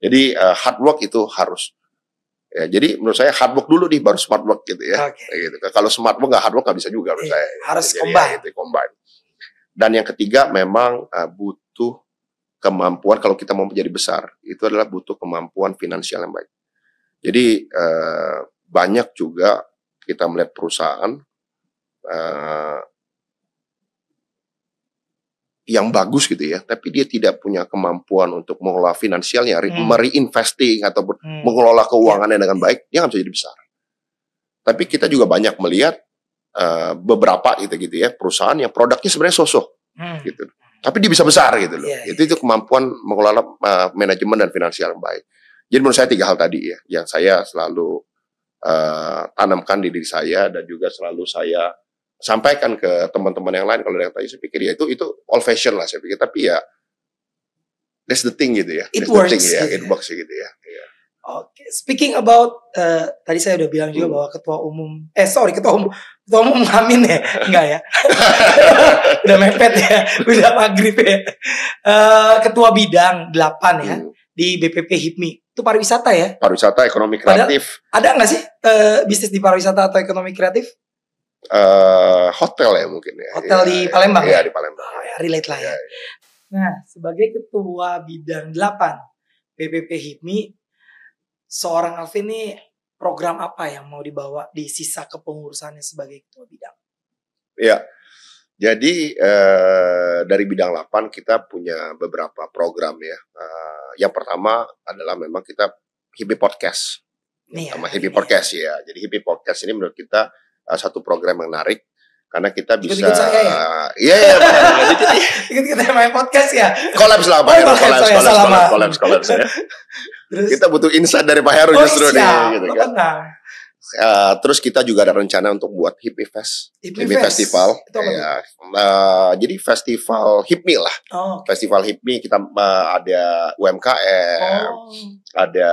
Jadi uh, hard work itu harus. Ya, jadi menurut saya hard work dulu nih baru smart work gitu ya. Okay. Ya, gitu. Kalau smart work nggak hard work nggak bisa juga menurut iya, saya. Harus jadi, ya, combine. Ya, gitu, combine. Dan yang ketiga memang uh, butuh kemampuan kalau kita mau menjadi besar itu adalah butuh kemampuan finansial yang baik. Jadi uh, banyak juga kita melihat perusahaan uh, yang bagus gitu ya, tapi dia tidak punya kemampuan untuk mengelola finansialnya, hmm. mereinvesting atau hmm. mengelola iya. keuangannya dengan baik, dia nggak bisa jadi besar. Tapi kita juga banyak melihat uh, beberapa gitu gitu ya perusahaan yang produknya sebenarnya sosok hmm. gitu, tapi dia bisa besar gitu loh. Yeah, iya. Itu itu kemampuan mengelola uh, manajemen dan finansial yang baik. Jadi menurut saya tiga hal tadi ya, yang saya selalu uh, tanamkan di diri saya dan juga selalu saya sampaikan ke teman-teman yang lain kalau ada yang tanya saya pikir ya itu itu old fashion lah saya pikir tapi ya that's the thing gitu ya it that's works the thing, ya. itu it ya. works gitu ya iya. Oke, okay. speaking about uh, tadi saya udah bilang juga hmm. bahwa ketua umum eh sorry ketua umum ketua umum Amin ya (laughs) enggak ya (laughs) udah mepet ya udah maghrib ya uh, ketua bidang 8 ya hmm. di BPP HIPMI itu pariwisata ya pariwisata ekonomi kreatif Padahal, ada nggak sih uh, bisnis di pariwisata atau ekonomi kreatif Eh, hotel ya mungkin ya. Hotel ya, di iya, iya. Palembang. Iya, ya? di Palembang. Oh, ya, relate lah ya. ya. Nah, sebagai ketua bidang 8 PPP HIPMI, seorang Alvin ini program apa yang mau dibawa di sisa kepengurusannya sebagai ketua bidang? Ya. Jadi eh, dari bidang 8 kita punya beberapa program ya. Eh, yang pertama adalah memang kita Hibi Podcast. Ini ya, sama Hibi Podcast ya. Jadi Hibi Podcast ini menurut kita uh, satu program yang menarik karena kita bisa ya uh, iya iya (laughs) ikut kita main podcast ya kolaps lah Pak Heru kolaps kolaps kolaps kolaps ya kita butuh insight dari Pak Heru oh, justru nih gitu kan Uh, terus kita juga ada rencana untuk buat Hipmi Fest, Hipmi Festival. Ya, uh, jadi festival Hipmi lah. Oh, okay. Festival Hipmi kita uh, ada UMKM, oh. ada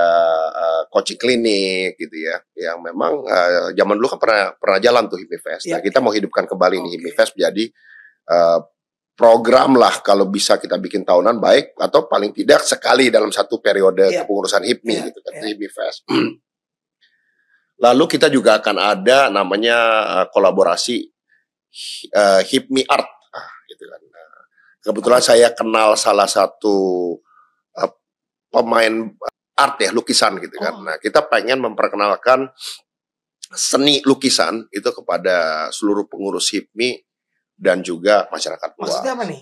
uh, coaching klinik gitu ya. Yang memang uh, zaman dulu kan pernah pernah jalan tuh Hipmi Fest. Yeah. Nah, iya. kita mau hidupkan kembali okay. nih Hipmi Fest jadi uh, program lah kalau bisa kita bikin tahunan baik atau paling tidak sekali dalam satu periode yeah. kepengurusan HIPMI yeah. gitu kan yeah. HIPMI Fest. (clears throat) Lalu kita juga akan ada namanya eh, kolaborasi uh, eh, Hipmi Art, ah, gitu kan. Nah, kebetulan saya kenal salah satu uh, pemain art ya lukisan gitu kan. Oh. Nah kita pengen memperkenalkan seni lukisan itu kepada seluruh pengurus HIPMI dan juga masyarakat luas. Maksudnya apa nih?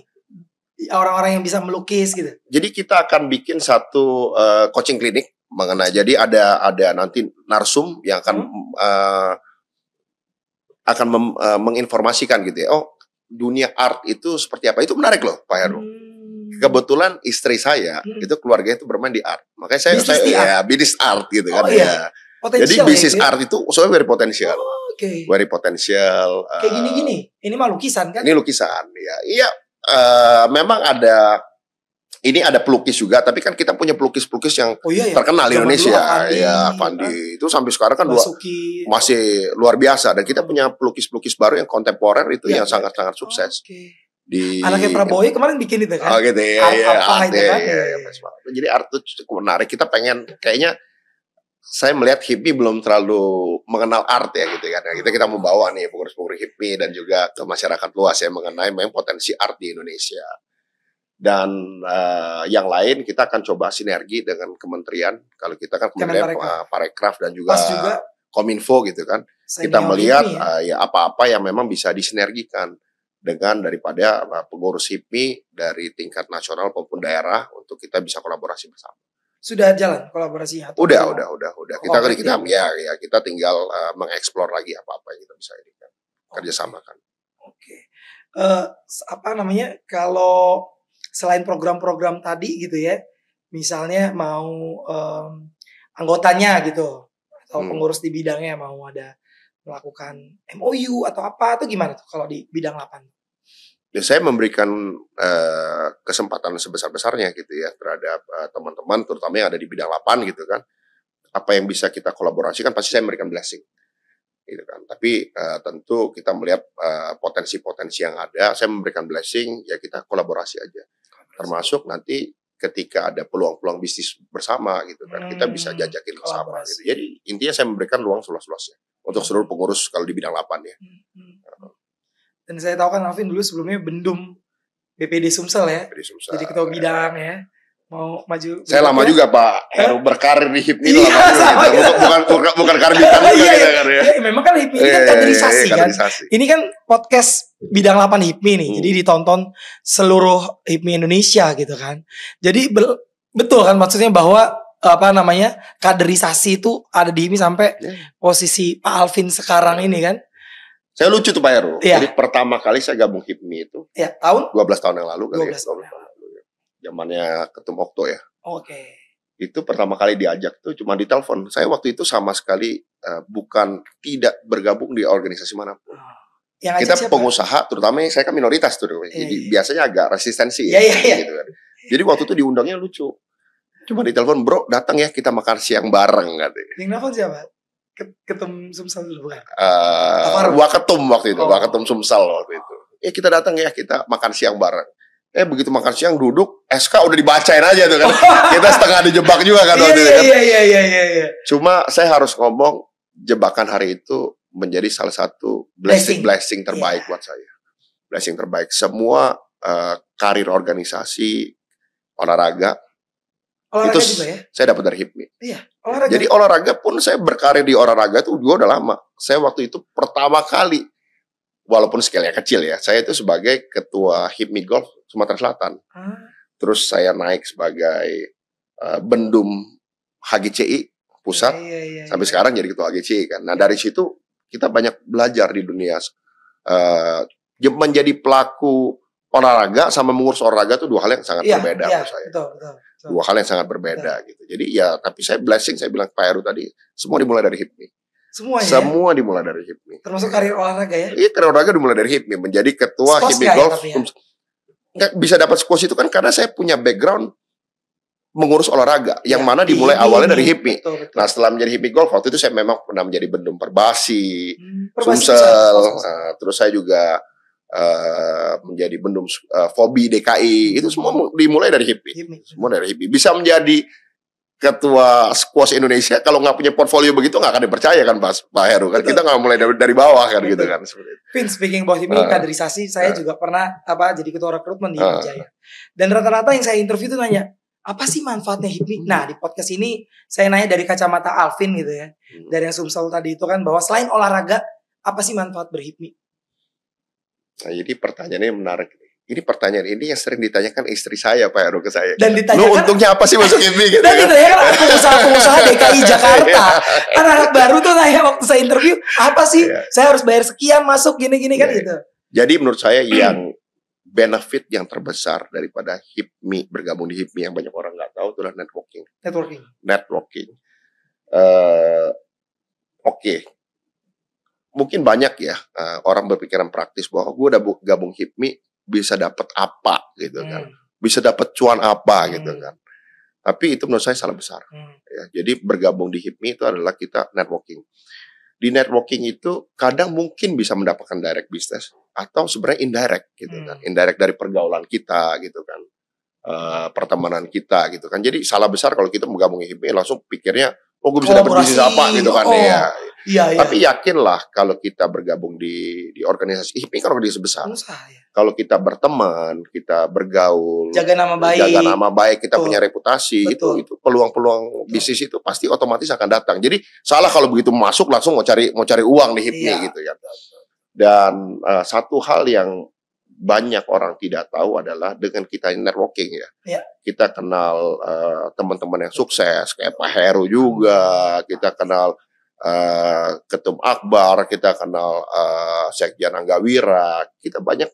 Orang-orang yang bisa melukis gitu. Jadi kita akan bikin satu uh, coaching klinik mengenai jadi ada ada nanti narsum yang akan hmm. uh, akan mem, uh, menginformasikan gitu ya oh dunia art itu seperti apa itu menarik loh Pak Heru hmm. kebetulan istri saya hmm. itu keluarga itu bermain di art makanya saya bisnis saya ya bisnis art gitu kan, oh, kan iya. ya potensial jadi ya, bisnis ya, art itu soalnya very potensial oh, Okay. Very potensial. Kayak gini-gini. Eh, ini mah lukisan kan? Ini lukisan, ya. Iya, uh, memang ada ini ada pelukis juga, tapi kan kita punya pelukis-pelukis yang oh, iya, iya. terkenal di Indonesia. Iya, ya, Fandi Nah, kan? itu sampai sekarang kan dua, masih luar biasa dan kita hmm. punya pelukis-pelukis baru yang kontemporer itu ya, yang iya. sangat-sangat ya. sukses. Oh, okay. Di Anaknya Prabowo ya, kemarin bikin itu kan. Oh gitu ya, iya, apa iya, art, itu kan. iya, iya. Jadi art itu cukup menarik. Kita pengen kayaknya saya melihat hippie belum terlalu mengenal art ya gitu kan. Kita kita membawa nih pengurus-pengurus hippie dan juga ke masyarakat luas ya mengenai memang potensi art di Indonesia dan uh, yang lain kita akan coba sinergi dengan kementerian kalau kita kan kementerian uh, parekraf dan juga, juga kominfo gitu kan kita melihat ini, ya? Uh, eh, ya apa-apa yang memang bisa disinergikan dengan daripada uh, pengurus HIPMI dari tingkat nasional maupun daerah untuk kita bisa kolaborasi bersama sudah jalan kolaborasi atau udah udah udah udah kita oh, kan kita ya? ya ya kita tinggal uh, mengeksplor lagi apa-apa yang kita bisa ini kan kerjasamakan oke okay. uh, apa namanya kalau selain program-program tadi gitu ya misalnya mau um, anggotanya gitu atau hmm. pengurus di bidangnya mau ada melakukan MOU atau apa atau gimana tuh kalau di bidang 8 ya saya memberikan uh, kesempatan sebesar-besarnya gitu ya terhadap eh, teman-teman uh, terutama yang ada di bidang 8 gitu kan apa yang bisa kita kolaborasikan pasti saya memberikan blessing gitu kan. Tapi uh, tentu kita melihat potensi-potensi uh, yang ada, saya memberikan blessing, ya kita kolaborasi aja termasuk nanti ketika ada peluang-peluang bisnis bersama gitu kan hmm. kita bisa jajakin bersama gitu. jadi intinya saya memberikan ruang seluas-luasnya untuk ya. seluruh pengurus kalau di bidang 8 ya hmm, hmm, hmm. dan saya tahu kan Alvin dulu sebelumnya bendum BPD Sumsel ya BPD Sumsel, jadi ketua bidang ya, ya mau maju. Saya lama ya? juga Pak, Heru berkarir di HIPMI iya, lama Sama gitu. bukan, bukan bukan karir bintang iya, juga iya, ya. iya, ya. memang kan HIPMI ini kan iya, iya, kaderisasi kan. Ini kan podcast bidang 8 HIPMI nih. Hmm. Jadi ditonton seluruh HIPMI Indonesia gitu kan. Jadi betul kan maksudnya bahwa apa namanya kaderisasi itu ada di ini sampai posisi Pak Alvin sekarang ini kan. Saya lucu tuh Pak Heru. Yeah. Jadi pertama kali saya gabung HIPMI itu. ya yeah, tahun? 12 tahun yang lalu kali 12 ya. 12 tahun zamannya ketum Okto ya. Oke. Okay. Itu pertama kali diajak tuh cuma ditelepon. Saya waktu itu sama sekali uh, bukan tidak bergabung di organisasi manapun. Oh. Yang kita siapa? pengusaha, terutama saya kan minoritas tuh, yeah, jadi iya, iya. biasanya agak resistensi. Yeah, ya, yeah, iya. Gitu kan. Jadi waktu itu diundangnya lucu. Cuma di telepon bro, datang ya kita makan siang bareng katanya. Yang nelfon siapa? Ketum Sumsel dulu bukan? Uh, eh, ketum waktu itu, oh. ketum Sumsel waktu itu. Ya kita datang ya kita makan siang bareng. Eh begitu makan siang duduk, SK udah dibacain aja tuh kan. (laughs) Kita setengah dijebak juga kan iya, kan. iya, iya, iya, iya, iya. Cuma saya harus ngomong, jebakan hari itu menjadi salah satu blessing blessing, blessing terbaik yeah. buat saya. Blessing terbaik. Semua uh, karir organisasi, olahraga, olahraga itu juga ya? saya dapat dari HIPMI. Iya, olahraga. Jadi olahraga pun saya berkarir di olahraga itu juga udah lama. Saya waktu itu pertama kali walaupun skala nya kecil ya. Saya itu sebagai ketua HIPMI Golf Sumatera Selatan. Ah. Terus saya naik sebagai uh, bendum HGCI pusat. Ya, ya, ya, sampai iya. sekarang jadi ketua HGCI kan. Nah, dari situ kita banyak belajar di dunia uh, menjadi pelaku olahraga sama mengurus olahraga itu dua hal yang sangat iya, berbeda iya, menurut saya. Betul, betul, Dua hal yang sangat berbeda gitu. Jadi ya tapi saya blessing saya bilang ke Pak Heru tadi semua dimulai dari HIPMI. Semua ya? Semua dimulai dari HIPMI. Termasuk karir olahraga ya? Iya, karir olahraga dimulai dari HIPMI. Menjadi ketua HIPMI ya, Golf. Ya, Bisa dapat squash itu kan karena saya punya background mengurus olahraga iya, yang mana dimulai HIPMI, awalnya dari HIPMI. Betul, betul. Nah, setelah menjadi HIPMI Golf waktu itu saya memang pernah menjadi bendung Perbasi, hmm, Sumsel, bisa. Nah, terus saya juga Uh, menjadi bendum uh, eh, fobi DKI itu semua dimulai dari HIPMI. HIPMI. Semua dari HIPMI. Bisa menjadi ketua squash Indonesia kalau nggak punya portfolio begitu nggak akan dipercaya kan Pak, Pak Heru kan kita nggak mulai dari, dari bawah kan gitu kan Pin speaking bahwa ini uh, kaderisasi saya uh, juga pernah apa jadi ketua rekrutmen di uh, Jaya dan rata-rata yang saya interview itu nanya apa sih manfaatnya HIPMI? Nah di podcast ini saya nanya dari kacamata Alvin gitu ya hmm. dari yang Sumsel tadi itu kan bahwa selain olahraga apa sih manfaat berhipmi? Nah, jadi pertanyaannya menarik ini pertanyaan ini yang sering ditanyakan istri saya Pak Heru ya, ke saya. Dan ditanyakan. Lu untungnya apa sih masuk ini? Gitu dan ditanyakan oleh pengusaha-pengusaha (laughs) DKI Jakarta. Iya. Karena anak baru tuh saya waktu saya interview, apa sih? Yeah. Saya harus bayar sekian masuk gini-gini yeah. kan iya, iya. gitu. Jadi menurut saya yang benefit yang terbesar daripada HIPMI bergabung di HIPMI yang banyak orang nggak tahu adalah networking. Networking. Networking. Uh, Oke, okay. mungkin banyak ya uh, orang berpikiran praktis bahwa gue udah gabung HIPMI, bisa dapat apa gitu kan. hmm. kan bisa dapat cuan apa hmm. gitu kan tapi itu menurut saya salah besar hmm. ya, jadi bergabung di HIPMI itu adalah kita networking di networking itu kadang mungkin bisa mendapatkan direct business atau sebenarnya indirect gitu kan. hmm. kan indirect dari pergaulan kita gitu kan e, pertemanan kita gitu kan jadi salah besar kalau kita bergabung di HIPMI langsung pikirnya oh gue bisa oh, dapat bisnis apa gitu kan oh. ya Iya, iya. Tapi yakinlah kalau kita bergabung di di organisasi HIPMI kan organisasi besar. Usah, iya. Kalau kita berteman, kita bergaul, jaga nama baik, jaga nama baik, kita Betul. punya reputasi, Betul. itu itu peluang-peluang bisnis itu pasti otomatis akan datang. Jadi salah kalau begitu masuk langsung mau cari mau cari uang di HIPMI iya. gitu ya. Dan uh, satu hal yang banyak orang tidak tahu adalah dengan kita networking ya. ya. Kita kenal eh, teman-teman uh, teman -teman yang sukses kayak Pak Heru juga, iya. kita kenal Eh, Ketum Akbar, kita kenal uh, Sekjen Anggawira, kita banyak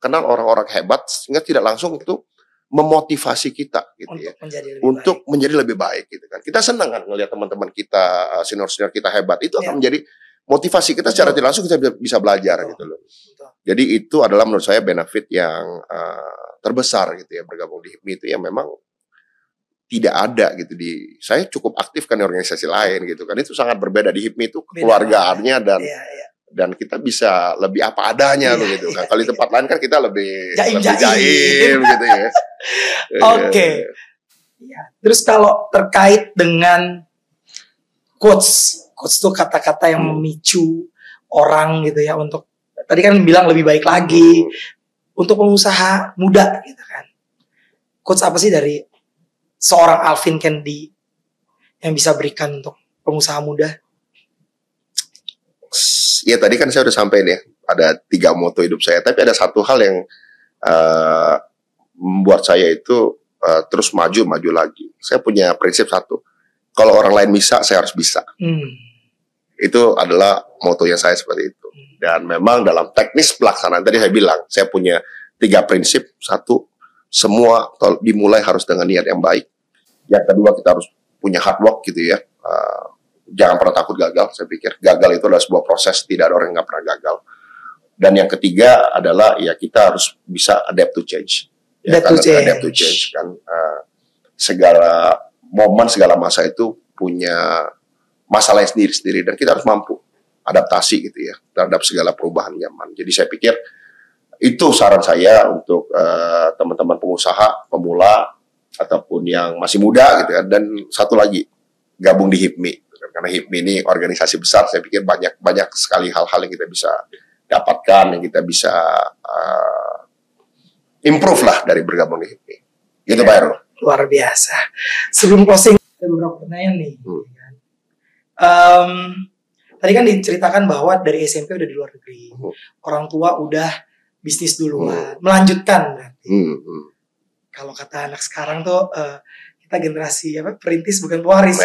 kenal orang-orang hebat sehingga tidak langsung itu memotivasi kita gitu ya. untuk ya menjadi lebih untuk baik. menjadi lebih baik gitu kan kita senang kan ngelihat teman-teman kita eh, senior-senior kita hebat itu ya. akan iya. menjadi motivasi kita secara tidak langsung kita bisa belajar Betul. gitu loh Betul. jadi itu adalah menurut saya benefit yang uh, terbesar gitu ya bergabung di HIPMI itu ya memang tidak ada gitu di saya cukup aktif kan di organisasi lain gitu kan itu sangat berbeda di HIPMI itu keluargaannya dan iya, iya. dan kita bisa lebih apa adanya iya, gitu kan iya, kalau di iya. tempat lain kan kita lebih jaim, lebih jaim, gitu ya (laughs) iya. oke okay. ya. terus kalau terkait dengan quotes quotes itu kata-kata yang hmm. memicu orang gitu ya untuk tadi kan bilang lebih baik lagi hmm. untuk pengusaha muda gitu kan quotes apa sih dari seorang Alvin Candy yang bisa berikan untuk pengusaha muda? Ya tadi kan saya udah sampaikan ya ada tiga moto hidup saya, tapi ada satu hal yang uh, membuat saya itu uh, terus maju maju lagi. Saya punya prinsip satu, kalau orang lain bisa, saya harus bisa. Hmm. Itu adalah moto yang saya seperti itu. Hmm. Dan memang dalam teknis pelaksanaan tadi saya bilang, saya punya tiga prinsip. Satu, semua dimulai harus dengan niat yang baik. Yang kedua kita harus punya hard work gitu ya. Uh, jangan pernah takut gagal. Saya pikir gagal itu adalah sebuah proses. Tidak ada orang yang nggak pernah gagal. Dan yang ketiga adalah ya kita harus bisa adapt to change. Ya, adapt, to change. adapt to change kan uh, segala momen segala masa itu punya masalah sendiri-sendiri dan kita harus mampu adaptasi gitu ya terhadap segala perubahan zaman. Jadi saya pikir itu saran saya untuk eh, teman-teman uh, pengusaha pemula ataupun yang masih muda gitu kan dan satu lagi gabung di HIPMI karena HIPMI ini organisasi besar saya pikir banyak banyak sekali hal-hal yang kita bisa dapatkan yang kita bisa uh, improve lah dari bergabung di HIPMI gitu ya, Pak Erwin luar biasa sebelum closing beberapa pertanyaan nih hmm. um, tadi kan diceritakan bahwa dari SMP udah di luar negeri hmm. orang tua udah bisnis dulu hmm. melanjutkan berarti. Hmm, hmm. Kalau kata anak sekarang tuh uh, kita generasi apa perintis bukan pewaris.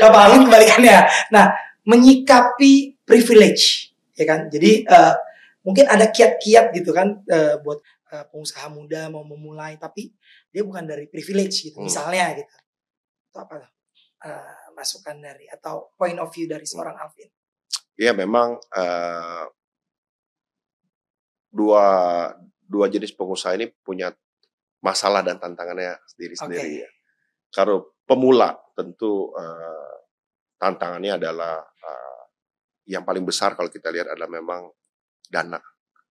Gak (laughs) bangun kebalikannya. Nah, menyikapi privilege ya kan. Jadi uh, mungkin ada kiat-kiat gitu kan uh, buat uh, pengusaha muda mau memulai tapi dia bukan dari privilege gitu. Hmm. Misalnya gitu. Itu apa uh, masukan dari atau point of view dari hmm. seorang Alvin? Iya memang uh, dua dua jenis pengusaha ini punya masalah dan tantangannya sendiri-sendiri okay. ya. Kalau pemula tentu uh, tantangannya adalah uh, yang paling besar kalau kita lihat adalah memang dana.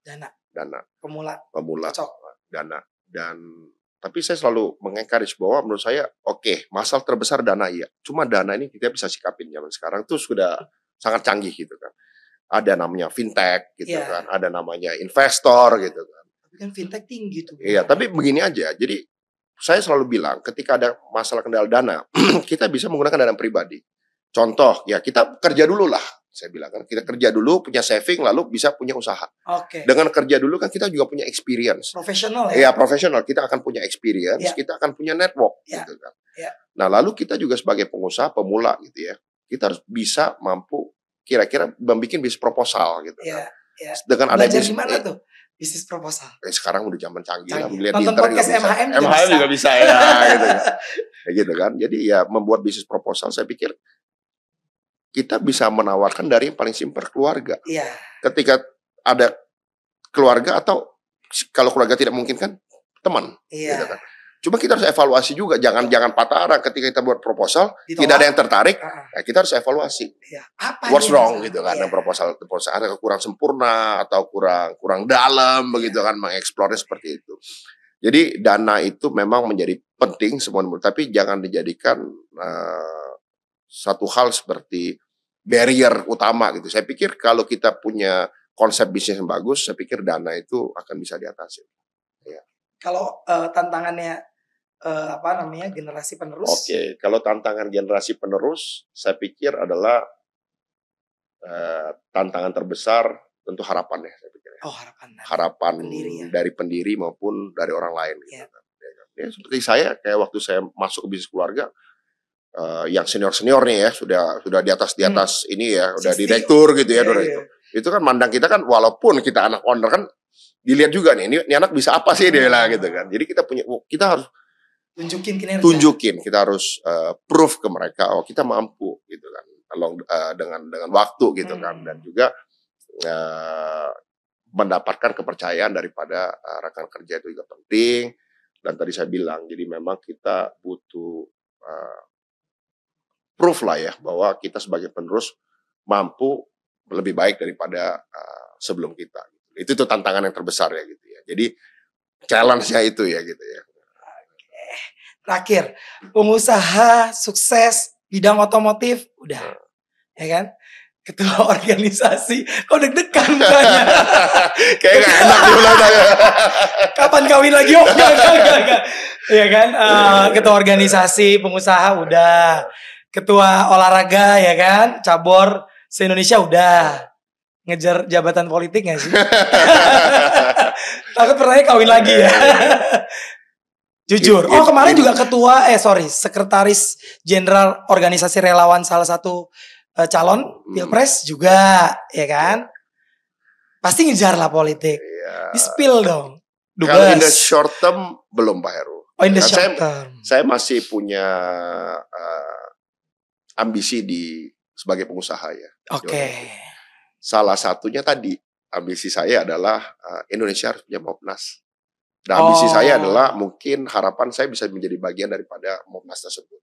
Dana. Dana. Pemula. Pemula. Cocok. Dana. Dan tapi saya selalu mengekaris bahwa menurut saya oke okay, masalah terbesar dana ya. Cuma dana ini kita bisa sikapin zaman sekarang tuh sudah sangat canggih gitu kan ada namanya fintech gitu yeah. kan, ada namanya investor gitu kan. Tapi kan fintech tinggi tuh. Iya, tapi begini aja. Jadi saya selalu bilang ketika ada masalah kendala dana, (clears throat) kita bisa menggunakan dana pribadi. Contoh, ya kita kerja dulu lah. Saya bilang kan kita kerja dulu punya saving lalu bisa punya usaha. Oke. Okay. Dengan kerja dulu kan kita juga punya experience. Profesional ya. Iya, profesional. Kita akan punya experience, yeah. kita akan punya network yeah. gitu kan. Yeah. Nah, lalu kita juga sebagai pengusaha pemula gitu ya. Kita harus bisa mampu kira-kira membuat bisnis proposal gitu. Iya. Ya. Dengan ada bisnis gimana eh, tuh? Bisnis proposal. Eh, sekarang udah zaman canggih, canggih. lah, melihat Nonton podcast juga MHM juga MHM bisa. juga bisa ya, (laughs) nah, gitu kan. Ya, gitu kan. Jadi ya membuat bisnis proposal saya pikir kita bisa menawarkan dari yang paling simpel keluarga. Iya. Ketika ada keluarga atau kalau keluarga tidak mungkin kan teman. Iya. Gitu kan. Cuma kita harus evaluasi juga, jangan jangan patah arah ketika kita buat proposal Ditolak. tidak ada yang tertarik. Ah, ah. Ya kita harus evaluasi. Ya, apa What's wrong masalah? gitu kan? Ya. Proposal proposal ada kurang sempurna atau kurang kurang dalam iya. begitu kan mengeksplorasi seperti itu. Jadi dana itu memang menjadi penting semua tapi jangan dijadikan uh, satu hal seperti barrier utama gitu. Saya pikir kalau kita punya konsep bisnis yang bagus, saya pikir dana itu akan bisa diatasi kalau uh, tantangannya uh, apa namanya generasi penerus? Oke, okay. kalau tantangan generasi penerus, saya pikir adalah uh, tantangan terbesar tentu ya Saya pikir. Ya. Oh harapan. Harapan pendiri, ya. dari pendiri maupun dari orang lain. Yeah. Gitu. Iya. Kan. Ya, kan? ya, seperti saya, kayak waktu saya masuk ke bisnis keluarga, uh, yang senior seniornya ya sudah sudah di atas di atas hmm. ini ya, sudah direktur gitu ya, yeah, iya, yeah itu kan mandang kita kan walaupun kita anak owner kan dilihat juga nih ini, ini anak bisa apa sih dia lah gitu kan jadi kita punya kita harus tunjukin kinerja tunjukin kita harus uh, eh, proof ke mereka oh kita mampu gitu kan along uh, dengan dengan waktu gitu hmm. kan dan juga uh, mendapatkan kepercayaan daripada uh, rekan kerja itu juga penting dan tadi saya bilang jadi memang kita butuh uh, proof lah ya bahwa kita sebagai penerus mampu lebih baik daripada uh, sebelum kita. Itu tuh tantangan yang terbesar ya gitu ya. Jadi challenge-nya itu ya gitu ya. Terakhir, pengusaha sukses bidang otomotif udah. Hmm. Ya kan? ketua (laughs) organisasi kau deg-degan (laughs) (laughs) kapan kawin lagi oh enggak enggak enggak, gak. ya kan uh, ketua organisasi pengusaha udah ketua olahraga ya kan cabur se-Indonesia udah ngejar jabatan politik gak sih? Takut (laughs) pernah kawin lagi ya. (laughs) Jujur. Oh kemarin juga ketua, eh sorry, sekretaris jenderal organisasi relawan salah satu uh, calon hmm. pilpres juga, ya kan? Pasti ngejar lah politik. Iya. Di spill dong. Kalau in the short term belum Pak Heru. Oh in the nah, short term. Saya, saya masih punya uh, ambisi di sebagai pengusaha ya. Oke. Okay. Salah satunya tadi ambisi saya adalah uh, Indonesia harus punya Mopnas. Dan ambisi oh. saya adalah mungkin harapan saya bisa menjadi bagian daripada Mopnas tersebut.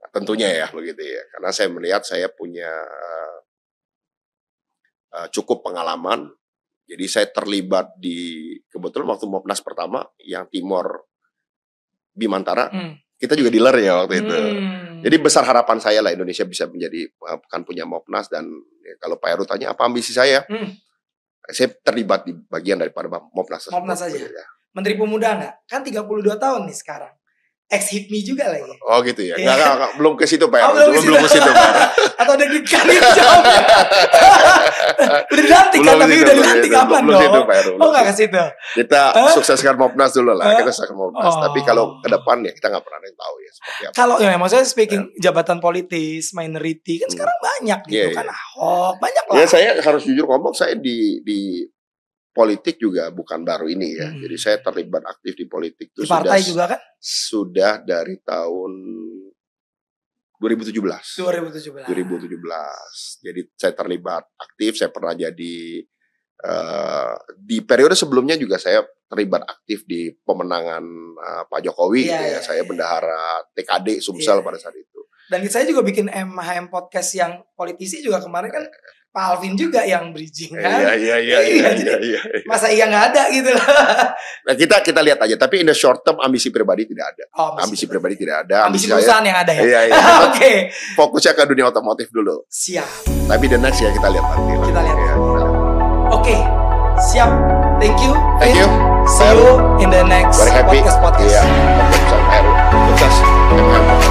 Nah, tentunya ya begitu ya. Karena saya melihat saya punya uh, cukup pengalaman. Jadi saya terlibat di kebetulan waktu Mopnas pertama yang Timor Bimantara. Hmm kita juga dealer ya waktu itu. Hmm. Jadi besar harapan saya lah Indonesia bisa menjadi eh, bukan punya Mopnas dan ya, kalau Pak Heru tanya apa ambisi saya, hmm. saya terlibat di bagian daripada Mopnas. Mopnas saja. Ya. Menteri Pemuda nggak? Kan 32 tahun nih sekarang ex hit me juga lagi. Oh gitu ya. Enggak, iya. enggak, belum ke situ Pak. Oh, belum, belum, ke situ (laughs) Atau udah dikali jawab. jawabnya. (laughs) udah dilantik kan, tapi udah dilantik apa dong? situ Pak Oh enggak ke situ. Oh, kita sukseskan Popnas dulu lah. Kita sukseskan Popnas. Tapi oh. kalau ke depan ya kita enggak pernah yang tahu ya seperti apa. Kalau ya maksudnya speaking ya. jabatan politis, minority kan hmm. sekarang banyak gitu iya, kan. Oh, banyak ya, lah. Ya saya harus jujur ngomong saya di di politik juga bukan baru ini ya. Hmm. Jadi saya terlibat aktif di politik itu di partai sudah, juga kan? Sudah dari tahun 2017. 2017. 2017. Jadi saya terlibat aktif, saya pernah jadi uh, di periode sebelumnya juga saya terlibat aktif di pemenangan uh, Pak Jokowi yeah, gitu ya. Yeah, saya iya, bendahara iya. TKD Sumsel yeah. pada iya. saat itu dan saya juga bikin MHM podcast yang politisi juga kemarin kan Pak Alvin juga yang bridging kan. Iya iya iya. (laughs) iya, iya, iya, iya. Masa iya nggak ada gitu loh. (laughs) Nah, kita kita lihat aja. Tapi in the short term ambisi pribadi tidak ada. Oh, ambisi, ambisi pribadi, pribadi tidak ada. Ambisi, ambisi perusahaan saya, yang ada ya. Iya iya. (laughs) Oke. okay. Fokusnya ke dunia otomotif dulu. Siap. Tapi the next ya kita lihat nanti. Kita lihat. Ya, Oke. Okay. Siap. Thank you. Thank you. See you in the next podcast podcast. Iya. Sukses.